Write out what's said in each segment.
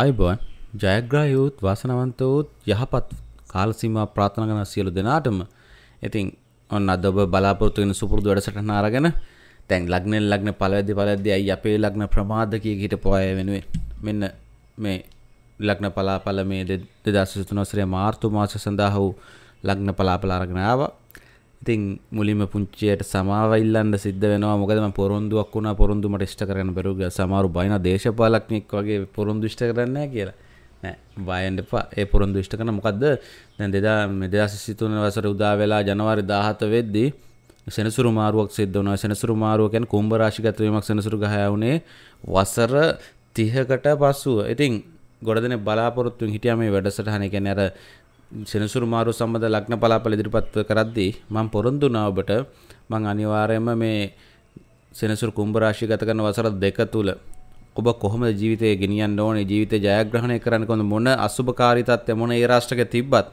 අයිබෝන් ජයග්‍රායවුත් වාසනවන්තවුත් යහපත් කාලසිම ප්‍රාථනගන සියලු දෙනාටම ඉතින් ඔන්න අදබ බලාපොරතුවෙන සුපුරදු වැඩසට නාරගෙන තැන් ලක්නෙල් ලක්න පලදි පලදදි අයි අපේ ලක්න ප්‍රමාධකය හිට පොය වෙනුවෙන් මෙන්න මේ ලක්න පලාපල මේ දෙදස් තුනොසරේ මාර්තු මාස සඳහා වූ ලක්න පලාපලාරගෙනාව ඉතින් මුලිම පුංචියට සමාවල්ලන්න සිද්ධ වෙනවා මොකදම පොරොන්දුවක් වුණ පොරොන්දුමට ෂ්ට කරන පෙරුග සමාරු බයින දේශපාලක්නෙක් වගේ පොරොන්දු ෂ්ට කරන්න කියලා නෑ බයන්ඩ පා ඒ පොරොන්දු ෂ්ට කරන මොකක්ද දැන් දෙදා මෙදසිසිතුන වසර උදා වෙලා ජනවාරි දාහත වෙද්දී සෙනසුරු මාරුවක් සිද්ධ වනවා සෙනසුරු මාරුවකැන් කුම්ඹ රාශිගතවීමක් සෙනසුරු ගහයවුනේ වසර තිහකට පස්සුව ඉතින් ගොඩදන බලාපොරොත්තුන් හිටියම වැඩසටහන කැන අර සෙනසුරු මාරු සම්බඳ ලග්න පලාපල ඉදිරිපත් කරද්දී මම පොරොන්දු වුණා ඔබට මම අනිවාර්යයෙන්ම මේ සෙනසුරු කුම්භ රාශිය ගත කරන වසර දෙක තුල ඔබ කොහොමද ජීවිතය ගෙනියන්න ඕනේ ජීවිතය ජයග්‍රහණය කරන්න කොහොමද මොන අසුභකාරී තත්ත්ව මොන ඒ රාෂ්ට්‍රක තිබ්බත්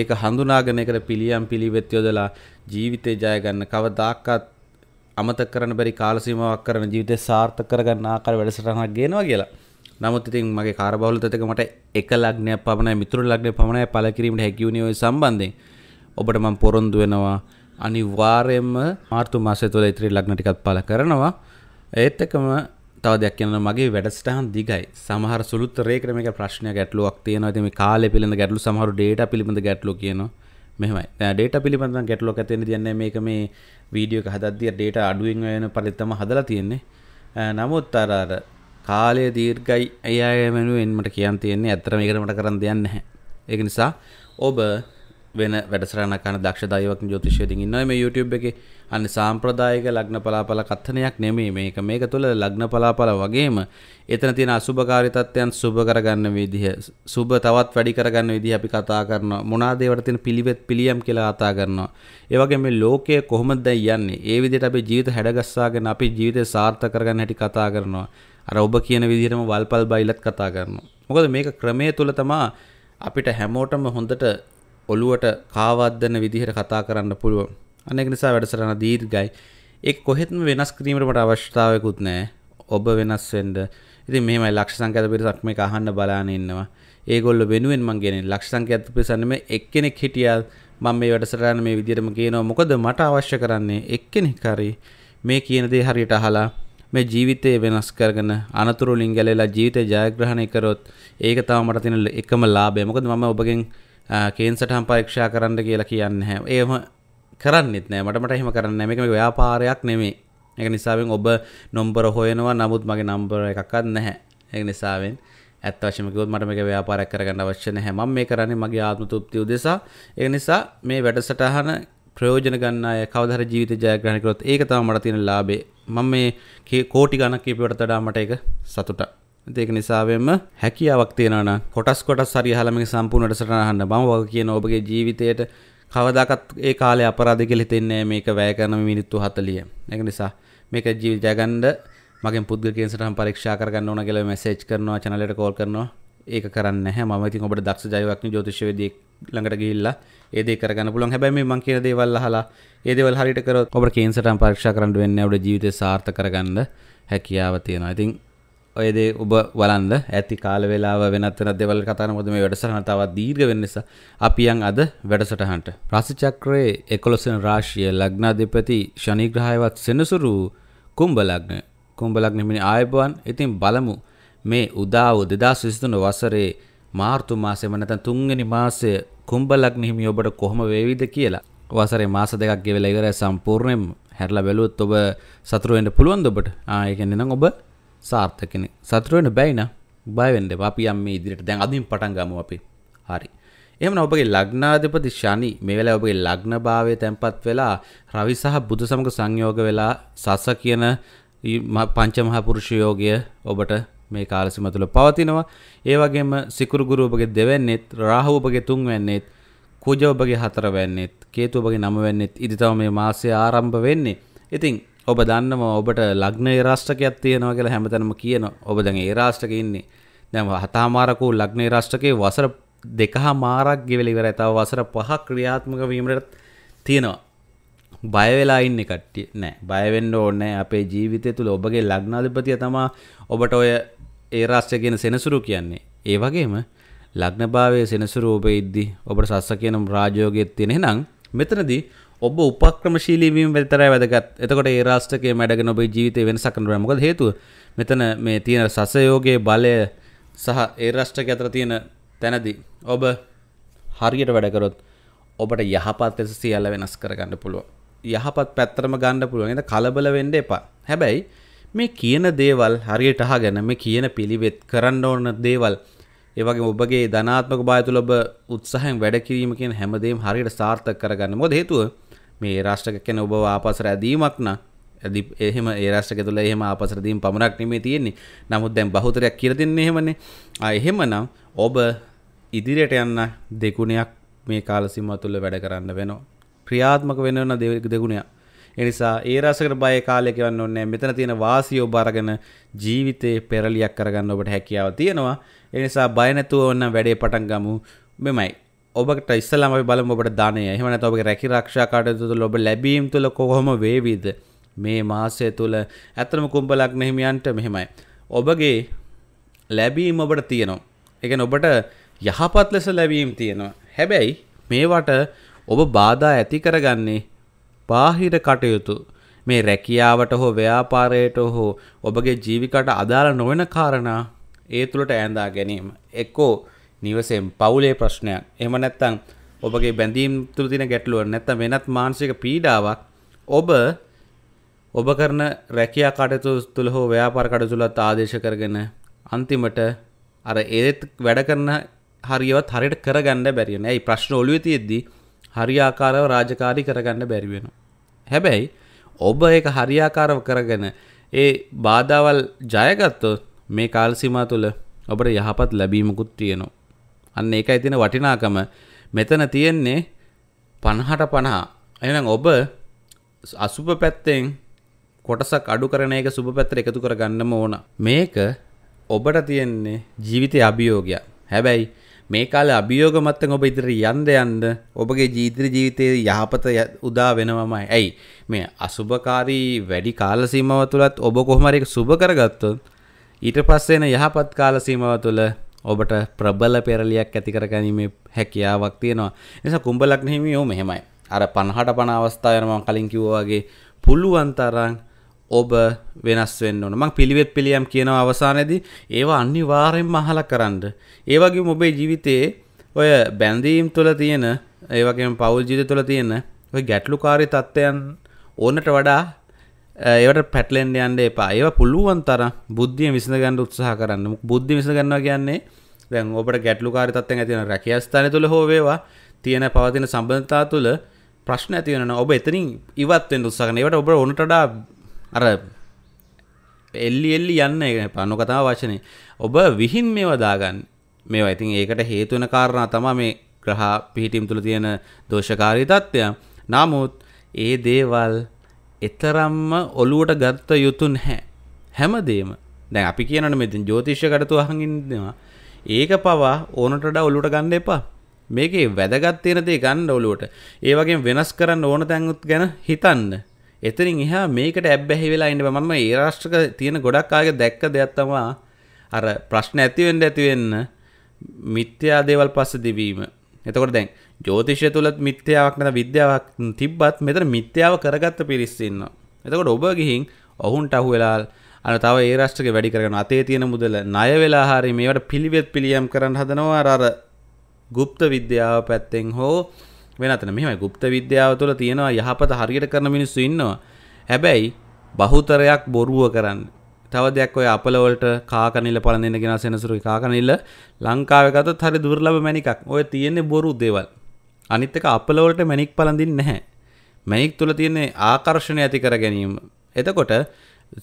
ඒක හඳුනාගෙන ඒකට පිළියම් පිළිවෙත් යොදලා ජීවිතය ජය ගන්න කවදාකවත් අමතක කරන්න බැරි කාල සීමාවක් කරන ජීවිතය සාර්ථක කරගන්න ආකාර වැඩසටහනක් ගේනවා කියලා නමුත් ඉතින් මගේ කාරබහුලතක මට එක ලග්නයක් පමණයි මිතුරු ලග්නය පමණයි පළ කිරීමට හැකියුණේ ඔය සම්බන්ධයෙන් ඔබට මම පොරොන්දු වෙනවා අනිවාර්යයෙන්ම මාර්තු මාසය තුළ ඉතිරි ලග්න ටිකත් පළ කරනවා ඒත් එකම තව දෙයක් කියනවා මගේ වැඩසටහන් දිගයි සමහර සුළුතරයකට මේක ප්‍රශ්නයක් ගැටලුවක් තියෙනවා ඉතින් මේ කාලය පිළිබඳ ගැටලු සමහර ඩේටා පිළිබඳ ගැටලු කියනවා මෙහමයි ඩේට පිළිබඳ ගැටලො ඇතින තියන්නේ මේක මේ වීඩියෝ හදදිය ඩේට අඩුවෙන් වෙන පරිත්තම හදලා තියෙන්නේ නමුත් අරාර කාලය දීර්ඝයි අයය වෙනුවෙන් මට කියන්න තියෙන්නේ ඇත්තට මේකට මට කරන්න දෙයක් නැහැ. ඒක නිසා ඔබ වෙන වැඩසටහන කරන දක්ෂ දෛවක ජ්‍යොතිෂයකින් ඉන්නවා මේ YouTube එකේ. අන්න සාම්ප්‍රදායික ලග්න පලාපල කත්හනයක් නෙමෙයි මේක. මේක තුල ලග්න පලාපල වගේම එතන තියෙන අසුභකාරී තත්ත්වයන් සුභ කරගන්න විදිහ, සුභ තවත් වැඩි කරගන්න විදිහ අපි කතා කරනවා. මොනවාද ඒවට තියෙන පිළිවෙත් පිළියම් කියලා කතා කරනවා. ඒ වගේම මේ ලෝකය කොහොමද දැන් යන්නේ? ඒ විදිහට අපි ජීවිත හැඩගස්සාගෙන අපි ජීවිතය සාර්ථක කරගන්න හැටි කතා කරනවා. අර ඔබ කියන විදිහටම වල්පල් බයිලත් කතා කරනවා. මොකද මේක ක්‍රමයේ තුල තමා අපිට හැමෝටම හොඳට ඔළුවට කාවද්දන විදිහට කතා කරන්න පුළුවන්. අන්න ඒක නිසා වැඩසටහන දීර්ඝයි. ඒක කොහෙත්ම වෙනස් කිරීමට මට අවශ්‍යතාවයකුත් නැහැ. ඔබ වෙනස් වෙන්න. ඉතින් මෙහෙමයි ලක්ෂ සංඛ්‍යාත පිරිසක් මේක අහන්න බලාගෙන ඉන්නවා. ඒගොල්ලෝ වෙනුවෙන් මං කියන්නේ ලක්ෂ සංඛ්‍යාත පිරිසක් නෙමෙයි එක්කෙනෙක් හිටියා මම මේ වැඩසටහන මේ විදිහටම කියනවා. මොකද මට අවශ්‍ය කරන්නේ එක්කෙනෙක් හරි මේ කියන දේ හරියට අහලා මේ ජීවිතේ වෙනස් කරගෙන අනතුරු වලින් ගැලවිලා ජීවිතේ ජයග්‍රහණය කරොත් ඒක තමයි මට තියෙන එකම ලාභය. මොකද මම ඔබගෙන් කේන්සටහම් පරීක්ෂා කරන්න කියලා කියන්නේ නැහැ. ඒම කරන්නෙත් නෑ මට මට එහෙම කරන්න මේක මේ ව්‍යාපාරයක් නෙමේ. ඒක නිසාවෙන් ඔබ නම්බර හොයනවා නමුත් මගේ නම්බර එකක්වත් නැහැ. ඒක නිසාවෙන් ඇත්ත වශයෙන්ම කිව්වොත් මට මේක ව්‍යාපාරයක් කරගන්න අවශ්‍ය නැහැ. මම මේ කරන්නේ මගේ ආත්ම තෘප්තිය උදෙසා. ඒ නිසා මේ වැඩසටහන ප්‍රයෝජන ගන්න අය කවදර ජීවිත ජයග්‍රහණ කරොත් ඒක තමයි මට තියෙන ලාභේ. මම මේ කෝටි ගණන් කීපයකට වඩා මට ඒක සතුටක්. ඒක නිසාවෙම හැකියාවක් තියෙනවා නම් කොටස් කොටස් හරි අහලා මේක සම්පූර්ණ වැඩසටහන අහන්න. මම වගේ කියන ඔබගේ ජීවිතයට කවදාකත් ඒ කාලේ අපරාධ කියලා හිතෙන්නේ මේක වැය කරන මිනිත්තු 40. ඒක නිසා මේක ජීවිත ජයගන්න මගෙන් පුද්ගලික සටහන් පරීක්ෂා කරගන්න ඕන කියලා මැසේජ් කරනවා channel එකට call කරනවා. ඒක කරන්න හැ ම ති ඔබට දක්ෂ ජයවක්න ජෝතිශවේදී ළඟට ගිල්ලා ඒද කරගන්න පුළන් හැබැයි මං කියන දේවල් හලා ඒදවල් හරිට කර ඔබ කේන්සටම් පරක්ෂ කරන්න වෙන්න ඔට ජීවිත සාර්ථ කරගන්න හැකියාව තියෙනවා ඉතින් ඔයදේ ඔබ වලන්ද ඇති කාල වෙලා වෙනත්තන දෙවල් කතනමද මේ වැඩසටහනතාවත් දීර්ග වෙන්නස අපියන් අද වැඩසටහන්ට. ප්‍රසිචක්‍රයේ එකොලොසන රාශිය ලග්නා දෙපති ශනිග්‍රහයවත් සෙනසුරු කුම්බලග්න කුම්බලක්නෙමිනි ආයබවන් ඉතින් බලමු මේ උදාව දෙදස් විසිතුන වසරේ මාර්තු මාසෙම නැතන් තුන්ගනි මාසය කුම්ඹලක් නිහිමි ඔබට කොහොම වේවිද කියලා වසරේ මාස දෙකක් ගෙවෙලා ඉවරයි සම්පූර්ණයෙන් හැරලා බැලුවොත් ඔබ සතුරු වෙන්න පුළුවන්ද ඔබට ආ ඒ කියන්නේ නම් ඔබ සාර්ථක කෙනෙක් සතුරු වෙන්න බැයි නා බය වෙන්න එපා අපි යම් මේ ඉදිරියට දැන් අදින් පටන් ගමු අපි හරි එහෙමනම් ඔබගේ ලග්නාධිපති ශනි මේ වෙලාවේ ඔබගේ ලග්න භාවයේ තැන්පත් වෙලා රවි සහ බුධ සමග සංයෝග වෙලා සස කියන පංචමහා පුරුෂ යෝගය ඔබට මේ කාලසිම තුළ පවතිනවා ඒවගේම සිකුරුගුරුපගේ දෙවැන්නෙත් රාහූපගේ තුන් වැන්නෙත් කුජෝපගේ හතර වැන්නෙත් කේතුවපගේ නම වැන්නෙත් ඉදිතව මේ මාසය ආරම්භ වෙන්නේ ඉතිං ඔබ දන්නම ඔබට ලග්න රාෂ්ටකයක් තියෙනවා කියලා හැමතැනම කියන ඔබ දැන් ඒ රාෂ්ටක ඉන්නේ දැම හතාමාරකු ලග්නේ රාෂ්ටකයේ වසර දෙකහා මාරක් ගෙවලි වෙර තව වසර පහක් ක්‍රියාත්මක වීමටත් තියෙනවා බයවෙලා ඉන්න කට්ටිය නෑ බයවෙන්න ඕනෑ අපේ ජීවිතය තුළ ඔබගේ ලග්නාධිපතිය තමා ඔබට ඔය ඒ රාශ්‍ය කියන සෙනසුරු කියන්නේ. ඒ වගේම ලග්නභාවයේ සෙනසුරු ඔබ ඉද්දි ඔබට සස්ස කියන රාජയോഗයේත් තියෙන එහෙනම් මෙතනදී ඔබ උපක්‍රමශීලී වීම විතරයි වැදගත්. එතකොට ඒ රාශ්‍යකයේ මැඩගෙන ඔබේ ජීවිතේ වෙනසක් කරන්න බෑ. මොකද හේතුව මෙතන මේ තියෙන සසයෝගයේ බලය සහ ඒ රාශ්‍යකයේ අතර තියෙන තැනදී ඔබ හරියට වැඩ කරොත් ඔබට යහපත් ලෙස සියල්ල වෙනස් කරගන්න පුළුවන්. යහපත් පැත්තරම ගන්න පුළුවන්. ඒක කලබල වෙන්න එපා. හැබැයි මේ කියන දේවල් හරියට අහගෙන මේ කියන පිළිවෙත් කරන්න ඕන දේවල් ඒ වගේ ඔබගේ ධනාත්මක බය තුළ ඔබ උත්සාහයෙන් වැඩ කිරීම කියන හැමදේම හරියට සාර්ථක කරගන්න. මොකද හේතුව මේ රාෂ්ට්‍රක කෙන ඔබ ආපසර ඇදීමක් නම් ඇදි එහෙම ඒරාෂ්ටක තුළ එහෙම ආපසරදීම් පමණක් නෙමේ තියෙන්නේ නමුත් දැන් බහුතරයක් කියල දෙන්නේ එහෙමනේ එහෙමනම් ඔබ ඉදිරියට යන්න දෙගුණයක් මේ කාලසිම තුළ වැඩ කරන්න වෙනවා ක්‍රියාත්මක වෙනවන දෙ දෙගුණයක් එනිසා ඒ රසකට බය කාලය කියවන්න ඕනේ මෙතන තියෙන වාසිය ඔබ අරගෙන ජීවිතේ පෙරලියක් කරගන්න ඔබට හැකියාව තියෙනවා. ඒ නිසා බය නැතුව ඕන්න වැඩේ පටන් ගමු. මෙමය ඔබට ඉස්සලාම අපි බලමු ඔබට ධනය. එහෙම නැත්නම් ඔබගේ රැකී ආරක්ෂා කටයුතු තුළ ඔබ ලැබීම් තුළ කොහොම වේවිද? මේ මාසය තුළ ඇත්තම කුම්භ ලග්න හිමියන්ට මෙහෙමයි. ඔබගේ ලැබීම් ඔබට තියෙනවා. ඒ කියන්නේ ඔබට යහපත් ලෙස ලැබීම් තියෙනවා. හැබැයි මේවට ඔබ බාධා ඇති කරගන්නේ බාහිර කටයුතු මේ රැකියාවට හෝ ව්‍යාපාරයට හෝ ඔබගේ ජීවිකට අදාළ නොවන කාරණා ඒ තුළට ඇඳා ගැනීම එක්කෝ නිවසෙන් පවුලේ ප්‍රශ්නයක් එහෙම නැත්නම් ඔබගේ බැඳීම් තුළ තියෙන ගැටලුව නැත්නම් වෙනත් මානසික පීඩාවක් ඔබ ඔබ කරන රැකියා කටයුතු තුළ හෝ ව්‍යාපාර කටයුතු තුළත් ආදේශ කරගෙන අන්තිමට අර ඒත් වැඩ කරන හරියවත් හරියට කරගන්න බැරි වෙනවා. ඒයි ප්‍රශ්න ඔළුවේ තියෙද්දි හරියාකාරව රාජකාරී කරගන්න බැරි වෙනවා. හැබැයි ඔබ ඒක හරියාකාරව කරගෙන ඒ බාධාවල් ජයගත්තොත් මේ කාලසිමා තුළ ඔබට යහපත් ලැබීමකුත් තියෙනවා. අන්න ඒකයි තියෙන වටිනාකම. මෙතන තියෙන්නේ 50ට 50. එහෙනම් ඔබ අසුබ පැත්තෙන් කොටසක් අඩු කරන එක සුබ පැත්තට එකතු කරගන්නම ඕන. මේක ඔබට තියෙන්නේ ජීවිතයේ අභියෝගයක්. හැබැයි මේ කාල අභියෝග මත්තන් ඔබ ඉදිරි යන්ද යන්ද ඔබගේ ජීතර ජීවිතය යහපත උදා වෙනවමයි ඇයි මේ අසුභකාරී වැඩි කාල සීමව තුළත් ඔබ කොහමරෙක් සුභ කරගත්තොත් ඊට පස්සේන යහපත් කාල සීමව තුළ ඔබට ප්‍රබල පෙරලියක් ඇතිකරගැනීමේ හැකියාවක් තියෙනවා නිසා කුම්ඹලක් නහිමියෝ මෙහෙමයි අර පණහට පණ අවස්ථාවනම කලින් කිව්වාගේ පුළුවන් තරම් ඔබ වෙනස් වෙන්න ඕන මං පිළිවෙත් පිළියම් කියන අවසානයේදී ඒවා අනිවාර්යෙන්ම අහලා කරන්න. ඒ වගේම ඔබේ ජීවිතයේ ඔය බැඳීම් තුළ තියෙන ඒ වගේම පෞල් ජීවිත තුළ තියෙන ඔය ගැටලුකාරී තත්ත්වයන් ඕනට වඩා ඒවට පැටලෙන්න යන්න එපා. ඒවා පුළුවන් තරම් බුද්ධිය විසඳ ගන්න උත්සාහ කරන්න. බුද්ධිය විසඳ ගන්නවා කියන්නේ දැන් ඔබට ගැටලුකාරී තත්ත්වයන් ඇති වෙන රැකියා ස්ථානය තුළ හෝ වේවා තියෙන පවතින සම්බන්ධතා තුළ ප්‍රශ්න ඇති වෙනවා. ඔබ එතනින් ඉවත් වෙන්න උත්සාහ කරන. ඒවට ඔබ ඕනට වඩා අර එල්ලි එල්ලි යන්න පන්නු කතා වශනය ඔබ විහින් මේ වදාගන්න මේ ඉතින් ඒකට හේතුවන කාරණා තමා මේ ග්‍රහ පිහිටීම් තුළ තියෙන දෝෂකාරී තත්ත්වය නමුත් ඒ දේවල් එතරම්ම ඔලුවට ගත්ත යුතුන් හැ හැමදේම දැන් අපි කියනට මෙතින් ජෝතිශ්‍ය කටතු අහඟින්දවා ඒක පවා ඕනටඩ ඔලුට ගන්න එපා මේකේ වැදගත්තයෙන දේ ගන්න ඔලුවට ඒවගේ වෙනස් කරන්න ඕන තැන්ගුත් ගැන හිතන්න එතරින් එහා මේකට ඇබ්බැහි වෙලා ඉන්න මම ඒ රාෂ්ට්‍රක තියෙන ගොඩක් ආගේ දැක්ක දෙයක් තමයි අර ප්‍රශ්න ඇති වෙන්න ඇති වෙන්න මිත්‍යා දේවල් පස්සේ දිවීම. එතකොට දැන් ජ්‍යොතිෂය තුලත් මිත්‍යාවක් නැත විද්‍යාවක් තිබ්බත් මෙතන මිත්‍යාව කරගත්ත පිරිස් ඉන්නවා. එතකොට ඔබ ගිහින් ඔවුන්ට අහු වෙලා අර තව ඒ රාෂ්ට්‍රක වැඩි කරගෙන අතේ තියෙන මුදල ණය වෙලා හරි මේවට පිළිවෙත් පිළියම් කරන්න හදනවා අර අර গুপ্ত විද්‍යාව පැත්තෙන් හෝ වෙනතන මෙහෙමයි গুপ্ত විද්‍යාව තුළ තියෙනවා යහපත හරියට කරන මිනිස්සු ඉන්නවා. හැබැයි බහුතරයක් බොරුව කරන්න. තව දෙයක් ඔය අපල වලට කාකනිල පලන දෙන්න ගෙන සෙනසුරුයි කාකනිල ලංකාවේ ගත්තොත් හරි දුර්ලභ මැණිකක්. ඔය තියෙන්නේ බොරු දේවල්. අනිත් එක අපල වලට මැණික් පලඳින්නේ නැහැ. මැණික් තුල තියෙන්නේ ආකර්ෂණය ඇති කර ගැනීම. එතකොට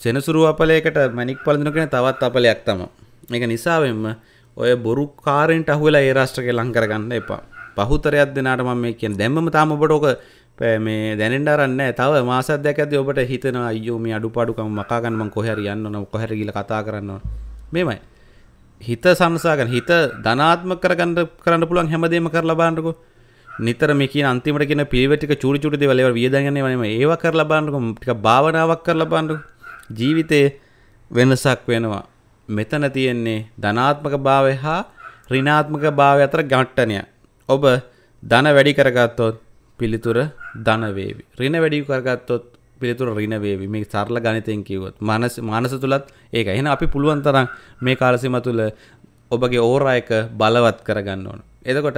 සෙනසුරු අපලයකට මැණික් පලඳින කෙන තවත් අපලයක් තමයි. ඒක නිසාවෙන්ම ඔය බොරු කාරෙන්ට අහුවෙලා ඒ රාෂ්ට්‍රකේ ලං කරගන්න එපා. පහුතරයක් දෙනාට මම මේ කියන දැම්මම තාම ඔබට ඕක මේ දැනෙන්න අරන්න තව මාසක් දෙකක් ඇද්දී ඔබට හිතෙනවා අයියෝ මේ අඩුපාඩුකම් මකා ගන්න මං කොහේ හරි යන්න ඕන කොහේ ගිහලා කතා කරන්න ඕන මේමයි හිත සංසා ගන්න හිත ධනාත්මක කරගන්න කරන්න පුළුවන් හැමදේම කරලා බලන්නකෝ නිතර මේ කියන අන්තිමට කියන පිළිවෙල ටික චූටි චූටි දේවල් ඒවා වියදම් යන්නේ නෙමෙයි ඒවා කරලා බලන්නකෝ ටික භාවනාවක් කරලා බලන්නකෝ ජීවිතේ වෙනසක් වෙනවා මෙතන තියෙන්නේ ධනාත්මක භාවය හා ඍණාත්මක භාවය අතර ගැටණයක් ඔබ ධන වැඩි කරගත්තොත් පිළිතුර ධනවේවි. රින වැඩි කරගත්තොත් පිළිතුර රිනවේවි මේ සරල ගණතයෙන් කිව්වොත්. මනස මානස තුලත් ඒක. එහෙනම් අපි පුළුවන් තරම් මේ කාලසීම තුල ඔබගේ ඕරා එක බලවත් කරගන්න ඕන. එතකොට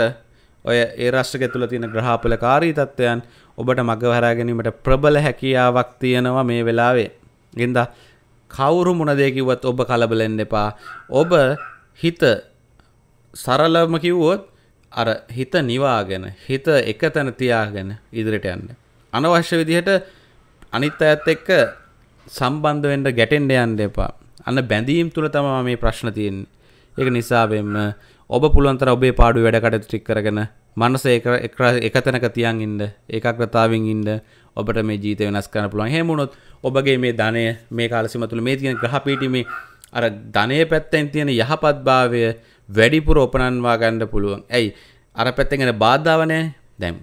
ඔය ඒ රාෂ්ට්‍රකය තුල තියෙන ග්‍රහපලකාරී තත්වයන් ඔබට මගහරා ගැනීමට ප්‍රබල හැකියාවක් තියෙනවා මේ වෙලාවේ. ගෙන්දා කවුරු මොන දේ කිව්වත් ඔබ කලබල වෙන්න එපා. ඔබ හිත සරලවම කිව්වොත් අර හිත නිවාගෙන හිත එක තැන තියාගෙන ඉදිරිට යන්න. අනවශ්‍ය විදිහට අනිත් අයත් එක්ක සම්බන්ධ වෙන්න ගැටෙන්න යන්න එපා. අන්න බැඳීම් තුල තමයි මේ ප්‍රශ්න තියෙන්නේ. ඒක නිසා වෙන්න ඔබ පුළුවන් තරම් ඔබේ පාඩුවේ වැඩ කටයුතු ටික කරගෙන මනස ඒක එක තැනක තියන් ඉන්න, ඒකාග්‍රතාවෙන් ඉන්න, ඔබට මේ ජීවිතය වෙනස් කරන්න පුළුවන්. එහෙම වුණොත් ඔබගේ මේ ධනය මේ කාලසීම තුළ මේ තියෙන ග්‍රහ පීඨීමේ අර ධනයේ පැත්තෙන් තියෙන යහපත්භාවය වැඩිපුර ඕපනන්වා ගන්න පුළුවන්. ඇයි? අර පැත්තෙන් එන බාධාවනේ. දැන්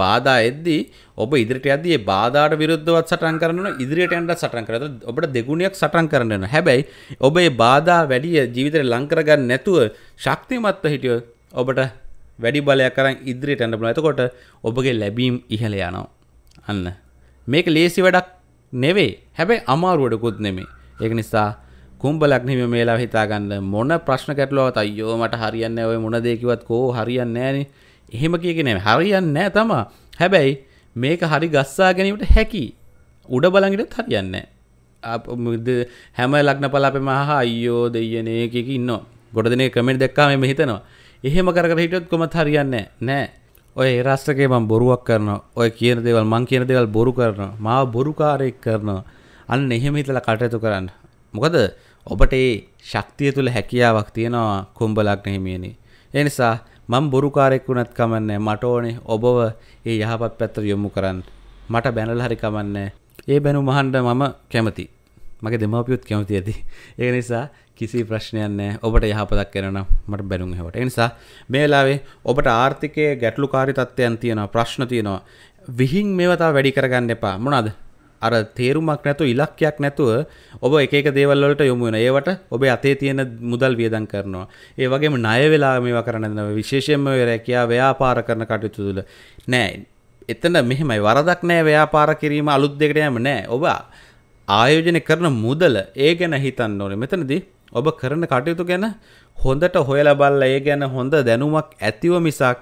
බාධා එද්දී ඔබ ඉදිරියට යද්දී ඒ බාධාට විරුද්ධවත් සටන් කරනවා ඉදිරියට යන්නත් සටන් කරනවා. ඔබට දෙගුණයක් සටන් කරන්න වෙනවා. හැබැයි ඔබ මේ බාධා වැඩි ජීවිතේ ලං කරගන්න නැතුව ශක්තිමත්ව හිටියොත් ඔබට වැඩි බලයක් අරන් ඉදිරියට යන්න පුළුවන්. එතකොට ඔබගේ ලැබීම් ඉහළ යනවා. අන්න. මේක ලේසි වැඩක් නෙවෙයි. හැබැයි අමාරුවඩකුත් නෙමෙයි. ඒක නිසා කුම්බ ලග්නිම මේලා හිතාගන්න මොන ප්‍රශ්න කැටලුවත් අයියෝ මට හරියන්න ඔය මොන දේකිවත් කෝ හරියන්න නෑන එහෙම කියගෙනෑ හරියන්න නෑ තමා හැබැයි මේක හරි ගස්සා ගැනීමට හැකි උඩ බලගටත් හරියන්නේ හැම ලක්න පලාපෙම හා අයෝ දෙයනයකක ඉන්න ගොඩ දෙන කමෙන්ට දෙක්කාම මෙ හිතනවා එහෙම කර හිටොත් කොමත් හරියන්න නෑ ඔය රස්ටකේ මං බොරුවක් කරන ඔය කියන දෙවල් මං කියන දෙවල් බොරු කරන මාව බොරුකාරයෙක් කරනවා අන්න එහෙම හිතල කටයුතු කරන්න මොකද ඔබට ඒ ශක්තිය තුළ හැකියාවක් තියෙනවා කුම්බලක් නහිමියනි. ඒ නිසා මම බොරුකාරෙක් වුණත් කමන්නේ මට ඕනේ ඔබව ඒ යහපත් පැත්තට යොමු කරන්න. මට බැනලා හරි කමන්නේ. ඒ බැනුම අහන්න මම කැමති. මගේ දෙමව්පියොත් කැමති ඇති. ඒ නිසා කිසි ප්‍රශ්නයක් නැහැ. ඔබට යහපතක් කරනවා මට බැනුම් හැවට. ඒ නිසා මේ වෙලාවේ ඔබට ආර්ථිකයේ ගැටලුකාරී තත්ත්වයන් තියෙනවා, ප්‍රශ්න තියෙනවා. විහිං මේවා තව වැඩි කරගන්න එපා. මොනවාද? අර තේරුමක් නැතු ඉලක්කයක් නැතුව ඔබ එක දේවල් වලට යොමු වෙන. ඒවට ඔබේ අතේ තියෙන මුදල් වියදම් කරනවා. ඒ වගේම ණය වෙලා මේවා කරන්න දෙනවා. විශේෂයෙන්ම රැකියාව ව්‍යාපාර කරන කටයුතු තුළ. නෑ. එතන මෙහෙමයි වරදක් නෑ ව්‍යාපාර කිරීම අලුත් දෙයකට යෑම නෑ. ඔබ ආයෝජනය කරන මුදල ඒ ගැන හිතන්න ඕනේ. මෙතනදී ඔබ කරන කටයුතු ගැන හොඳට හොයලා බලලා ඒ ගැන හොඳ දැනුමක් ඇතිව මිසක්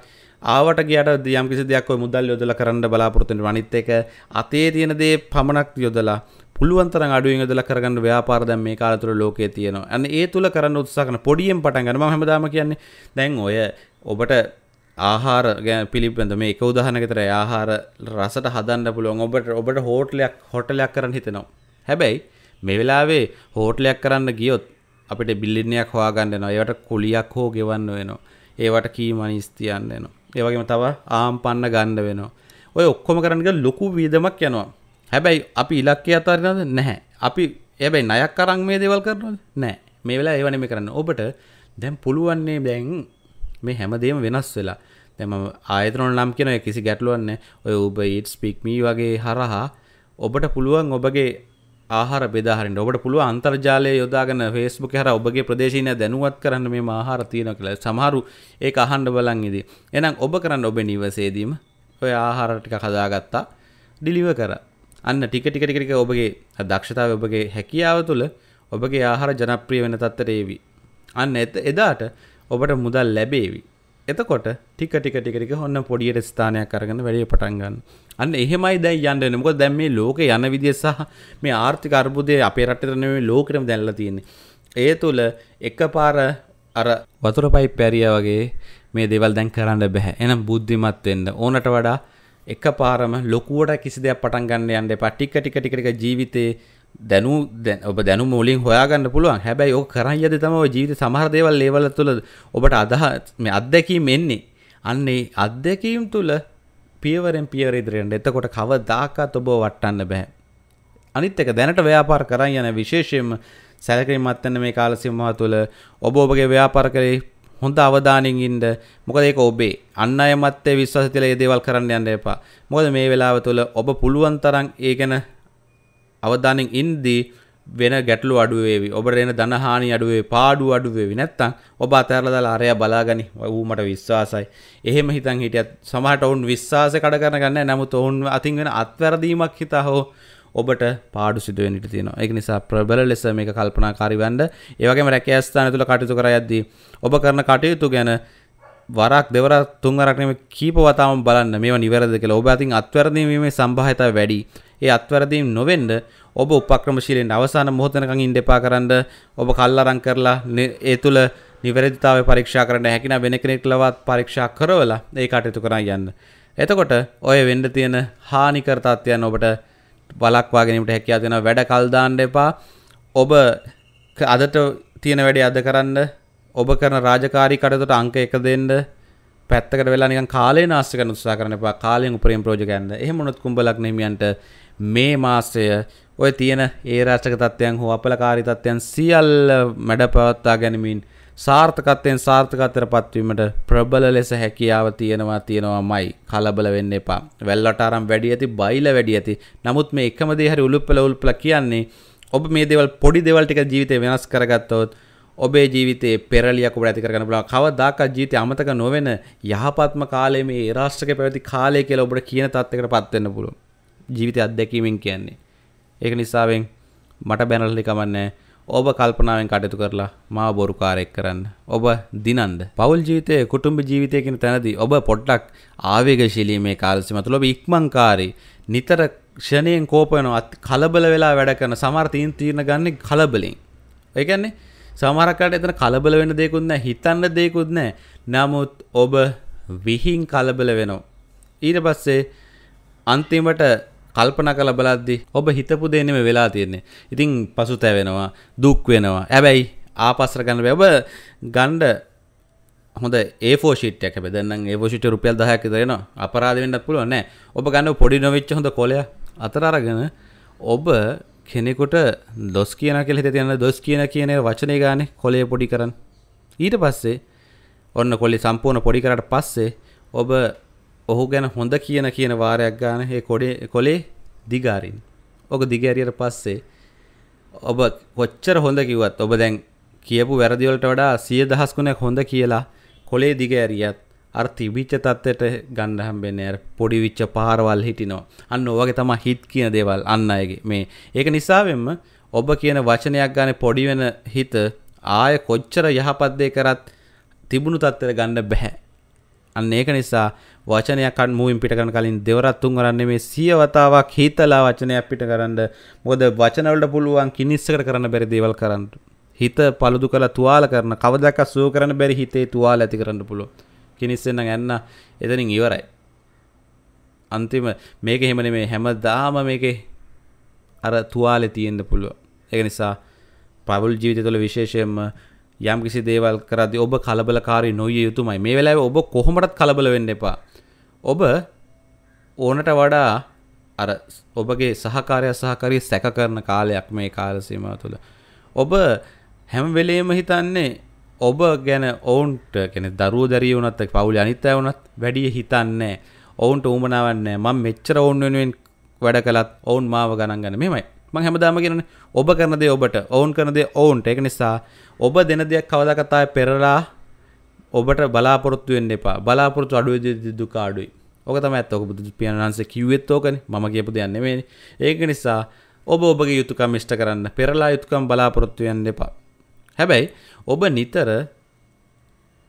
ආවට ගියට යම් කිසි දෙයක් ඔය මුදල් යොදලා කරන්න බලාපොරොත්තු වෙනවා. අනිත් එක අතේ තියෙන දේ පමණක් යොදලා පුළුවන් තරම් අඩුවෙන් යොදලා කරගන්න ව්‍යාපාර දැන් මේ කාලය තුළ ලෝකයේ තියෙනවා. අන්න ඒ තුල කරන්න උත්සාහ කරන පොඩියෙන් පටන් ගන්න. මම හැමදාම කියන්නේ දැන් ඔය ඔබට ආහාර ගැන පිළිබඳ මේ එක උදාහරණයක් විතරයි ආහාර රසට හදන්න පුළුවන්. ඔබට ඔබට හෝටලයක් හෝටලයක් කරන්න හිතෙනවා. හැබැයි මේ වෙලාවේ හෝටලයක් කරන්න ගියොත් අපිට බිල්ලින්නයක් හොයාගන්න වෙනවා. ඒවට කුලියක් හෝ ගෙවන්න වෙනවා. ඒවට කී මනිස් තියන්න වෙනවා. ඒවගේම තව ආම් පන්න ගන්න වෙනවා ඔය ඔක්කොම කරන්නක ලොකු වීදමක් යනවා හැබැයි අපි ඉලක්කය අතාරනද නැහැ අපි එබැයි නයක් කරං මේ දේවල් කරනද නෑ මේ වෙලා ඒවන මේ කරන්න ඔබට දැම් පුළුවන්නේ බැන් මේ හැමදේම වෙනස් වෙලා තැම ආයතන නම් කියෙන කිසි ගැටලුවන්න ඔය ඔබ ඉට් ස්පික්මී වගේ හරහා ඔබට පුළුවන් ඔබගේ ආහාර බෙදාහරින්න ඔබට පුළුව අන්තර්ජාලය යොදාගෙන ෆේස්බුක් හර ඔබගේ ප්‍රදේශීය දැනුවත් කරන්න මේ ආහාර තියෙනවා කියලා සමහරු ඒක අහන්න බලන් ඉදී එහෙනම් ඔබ කරන්න ඔබේ නිවසේදීම ඔය ආහාර ටික හදාගත්තා ඩිලිවර් කරා අන්න ටික ටික ටික ටික ඔබගේ දක්ෂතාවය ඔබගේ හැකියාව තුළ ඔබගේ ආහාර ජනප්‍රිය වෙන තත්ත්වයට එවි. අන්න එදාට ඔබට මුදල් ලැබේවි. එතකොට ටික ටික ටික ටික හොන්න පොඩියට ස්ථානයක් අරගෙන වැඩේ පටන් ගන්න. අන්න එහෙමයි දැන් යන්න වෙන්නේ. මොකද දැන් මේ ලෝකේ යන විදිය සහ මේ ආර්ථික අර්බුදය අපේ රටේට නෙමෙයි ලෝකෙටම දැන්ලා තියෙන්නේ. ඒ තුල එකපාර අර වතුර පයිප් ඇරියා වගේ මේ දේවල් දැන් කරන්න බෑ. එහෙනම් බුද්ධිමත් වෙන්න ඕනට වඩා එකපාරම ලොකුවට කිසි දෙයක් පටන් ගන්න යන්න එපා. ටික ටික ටික ටික ජීවිතේ දැනු ඔබ දැනු මුලින් හොයාගන්න පුළුවන් හැබැයි ඕක කරන් යද තම ජීවිත සමහර දේවල් ලේවල තුළ ඔබට අදහ මේ අත්දැකීම් එන්නේ අන්නේ අත්දැකීම් තුළ පියවරෙන් පියවර ඉදිරියට එතකොට කවදාකවත් ඔබ වටන්න බෑ අනිත් එක දැනට ව්‍යාපාර කරන් යන විශේෂයෙන්ම සැලකිලිමත් වෙන්න මේ කාල සීමාව තුළ ඔබ ඔබගේ ව්‍යාපාර කරේ හොඳ අවධානයෙන් ඉන්න මොකද ඒක ඔබේ අන් අය මැත්තේ විශ්වාසය තියලා මේ දේවල් කරන්න යන්න එපා මොකද මේ වෙලාව තුළ ඔබ පුළුවන් තරම් ඒ ගැන අවධානෙන් ඉන්දී වෙන ගැටලු අඩුවේවි ඔබට එන දනහානි අඩුවේ පාඩු අඩුවේවි නැත්තම් ඔබ අතහැරලා දාලා අරය බලාගනි ඌ මට විශ්වාසයි එහෙම හිතන් හිටියත් සමහරට ඔවුන් විශ්වාසය කඩ කරන ගන්න නමුත් ඔවුන් අතින් වෙන අත්වැරදීමක් හිතා හෝ ඔබට පාඩු සිදුවෙන් ඉට තියෙනවා එක නිසා ප්‍රබල ලෙස මේක කල්පනාකාරී වන්ඩ ඒවගේම රැකෑස්ථාන තුළ කටයුතු කර යද්දී ඔබ කරන කටයුතු ගැන වරක් දෙවර තුන්වරක්නම කීපවතාම බලන්න මේ නිවැරදි කියලා ඔබ අතින් අත්වැරදීමේ සම්භාවිතා වැඩි ඒ අත්වැරදීම් නොවෙන්න ඔබ උපක්‍රමශීලයෙන් අවසාන මොහොතනකන් ඉන්න එපා කරන්න ඔබ කල්ලාරම් කරලා ඒ තුල නිවැරදිතාවය පරීක්ෂා කරන්න හැකිනම් වෙන කෙනෙක් ලවත් පරීක්ෂා කරවලා ඒ කටයුතු කරන් යන්න. එතකොට ඔය වෙන්න තියෙන හානිකර තත්ත්වයන් ඔබට බලක්වා ගැනීමට හැකියාව දෙනවා වැඩ කල් දාන්න එපා. ඔබ අදට තියෙන වැඩේ අද කරන්න ඔබ කරන රාජකාරී කටයුතුට අංක 1 දෙන්න පැත්තකට වෙලා නිකන් කාලේ නාස්ති කරන උත්සාහ කරන්න එපා කාලයෙන් උපරිම ප්‍රයෝජන ගන්න. එහෙම වුණොත් කුඹලක් නෙමියන්ට මේ මාසය ඔය තියෙන ඒ රාජක තත්ත්වයන් හෝ අපලකාරී තත්ත්වයන් සියල්ල මැඩ පවත්වා ගැනීමෙන් සාර්ථකත්වයෙන් සාර්ථකත්වයට පත්වීමට ප්‍රබල ලෙස හැකියාව තියෙනවා තියෙනවාමයි කලබල වෙන්න එපා. වැල්ලට අරන් වැඩි ඇති බයිල වැඩි ඇති. නමුත් මේ එකම දේ හරි උලුප්පල උලුප්පල කියන්නේ ඔබ මේ දේවල් පොඩි දේවල් ටික ජීවිතේ වෙනස් කරගත්තොත් ඔබේ ජීවිතේ පෙරලියක් ඔබට ඇති කරගන්න පුළුවන්. කවදාකවත් ජීවිතය අමතක නොවන යහපත්ම කාලයේ මේ රාෂ්ට්‍රක පැවති කාලය කියලා ඔබට කියන තත්යකටපත් වෙන්න පුළුවන්. ජීවිත අත්දැකීමෙන් කියන්නේ. ඒක නිසාවෙන් මට බැනලි කමන්නේ ඔබ කල්පනාවෙන් කටයුතු කරලා මා බොරුකාරයෙක් කරන්න. ඔබ දිනන්ද. පවුල් ජීවිතයේ කුටුම්බ ජීවිතය කියන තැනදී ඔබ පොඩ්ඩක් ආවේගශීලී මේ කාලසීම තුළ ඔබ ඉක්මන්කාරී නිතර ක්ෂණයෙන් කෝප වෙනවා කලබල වෙලා වැඩ කරන සමහර තීන් තීරණ ගන්න කලබලෙන්. ඒ කියන්නේ සමහරකට එතන කලබල වෙන දෙයක්වත් නැහැ හිතන්න දෙයක්වත් නැහැ. නමුත් ඔබ විහිං කලබල වෙනවා. ඊට පස්සේ අන්තිමට කල්පන කළ බලද්දි ඔබ හිතපු දෙනෙම වෙලා තියෙන්නේ. ඉතින් පසුතැවෙනවා, දුක් වෙනවා. හැබැයි ආපස්සට ගන්න බෑ. ඔබ ගණ්ඩ හොඳ ඒෝ ිට ැක බෙදන්න ඒෝෂිට රුපියල් දහයක් දරන අපරාධවෙන්නත් පුළුව නෑ ඔබ ගන්න පොඩි නොවිච් හොඳ කොල අතරාරගෙන ඔබ කෙනෙකුට දොස් කියන කෙ තියන්න දොස් කියන කියන වචනය ගාන කොලේ පොඩි කරන්න ඊට පස්සේ ඔන්න කොලි සම්පූර්ණ පොඩිකරට පස්සේ ඔබ ඔහු ගැන හොඳ කියන කියන වාරයක් ගාන ඒ කොඩේ කොලේ දිගාරින් ඕක දිගෑරියට පස්සේ ඔබ කොච්චර හොඳ කිව්වත් ඔබ දැන් කියපු වැරදිවලට වඩා සිය දහස්කුණයක් හොඳ කියලා කොලේ දිගෑරියත් අර තිබිච්ච තත්ත්වයට ගන්න හම්බෙන්නේ අර පොඩි විච්ච පාරවල් හිටිනවා අන්න ඔවගේ තමයි හිත කියන දේවල් අන්න අයගේ මේ ඒක නිසාවෙන්ම ඔබ කියන වචනයක් ගන්න පොඩි වෙන හිත ආය කොච්චර යහපත් දේ කරත් තිබුණු තත්ත්වයට ගන්න බෑ අන්න ඒක නිසා වචනයක් අන් මුවින් පිට කරන කලින් දෙවරක් තුන්වරක් නෙමෙයි සිය වතාවක් හිතලා වචනයක් පිට කරන්න මොකද වචන වලට පුළුවන් කිනිස්සකට කරන්න බැරි දේවල් කරන්න හිත paludu කරලා තුවාල කරන කවදාක සුව කරන්න බැරි හිතේ තුවාල ඇති කරන්න පුළුවන් කිනිස්සෙන් නම් ඇන්න එතනින් ඉවරයි අන්තිම මේක එහෙම නෙමෙයි හැමදාම මේකේ අර තුවාලේ තියෙන්න පුළුවන් ඒක නිසා පවුල් ජීවිතය තුළ විශේෂයෙන්ම යම්කිසි දේවල් කරදි ඔබ කලබලකාරී නොවිය යුතුමයි. මේ වෙලාවේ ඔබ කොහොමඩත් කලබල වෙන්න එපා. ඔබ ඕනට වඩා අර ඔබගේ සහකාරය සහකාරී සැක කරන කාලයක් මේ කාල සීමාව තුළ. ඔබ හැම වෙලේම හිතන්නේ ඔබ ගැන ඔවුන්ට කෙන දරුව දැරිය වුණත් පවුල අනිත්‍ය වුණත් වැඩිය හිතන්නේ. ඔවුන්ට ඌමනාවන්නේ මම මෙච්චර ඔවුන් වෙනුවෙන් වැඩ කළත් ඔවුන් මාව ගණන් ගන්න. මෙහෙමයි. මං හැමදාම කියන ඔබ කරනදේ ඔබට ඔවුන් කරනදේ ඔවුන්ට එක නිසා ඔබ දෙන දෙයක් කවදකතාය පෙරලා ඔබට බලාපොරොත්තු වෙන්න එපා බලාපොරොත්තු අඩුවේ දුක අඩුයි ඕක තමයි ඇත්ත ඔක බුදු පියාණන් වහන්සේ කිව්වෙත් ඕකනේ මම කියපු දෙයක් නෙමෙයි ඒක නිසා ඔබ ඔබගේ යුතුයකම් ඉෂ්ට කරන්න පෙරලා යුතුයකම් බලාපොරොත්තු වෙන්න එපා හැබැයි ඔබ නිතර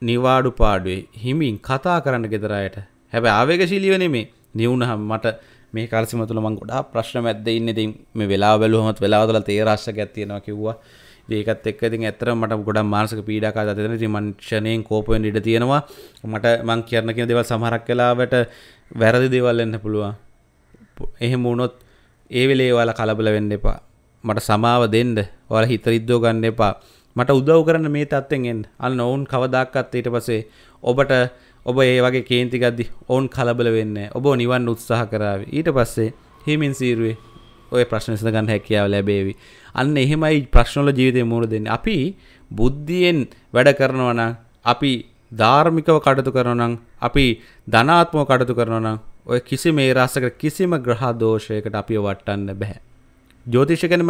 නිවාඩු පාඩුවේ හිමින් කතා කරන්න ගෙදර අයට හැබැයි ආවේගශීලීව නෙමෙයි නිවුනහම මට මේ කාලසිම තුළ මං ගොඩා ප්‍රශ්න මැද්ද ඉන්න ඉතින් මේ වෙලා බැලුවමත් වෙලා තුළ තේ රාශියක් තියෙනවා කිව්වා ඒකත් එක් ඉතින් ඇතර මට ගොඩක් මානසික පීඩාකාර ඇතිවෙන ඉතින් මං ක්ෂණයෙන් කෝප වෙන්න ඉඩ තියෙනවා මට මං කියන්න කියන දේවල් සමහරක් වෙලාවට වැරදි දේවල් වෙන්න පුළුවන් එහෙම වුණොත් ඒ වෙලේ ඔයාලා කලබල වෙන්න එපා මට සමාව දෙන්න ඔයාලා හිත රිද්දෝ ගන්න එපා මට උදව් කරන්න මේ තත්ත්වෙන් එන්න අන්න ඔවුන් කවදාකවත් ඊට පස්සේ ඔබට ඔබ ඒ වගේ කේන්ති ගද්දි ඔවුන් කලබල වෙන්න ඔබ නිවන් උත්සාහ කරාව ඊට පස්සේ හිමින් සීරුවේ ඔය ප්‍රශ්න විසඳ ගන්න හැකියාව ලැබේවි අන්න එහෙමයි ප්‍රශ්නවල ජීවිතේ මූණ දෙන්නේ අපි බුද්ධියෙන් වැඩ කරනවා නම් අපි ධාර්මිකව කටයුතු කරනවා නම් අපි ධනාත්මව කටයුතු කරනවා නම් ඔය කිසිම ඒ රාසක කිසිම ග්‍රහ දෝෂයකට අපිව වටන්න බෑ ජ්‍යෝතිෂ ගැන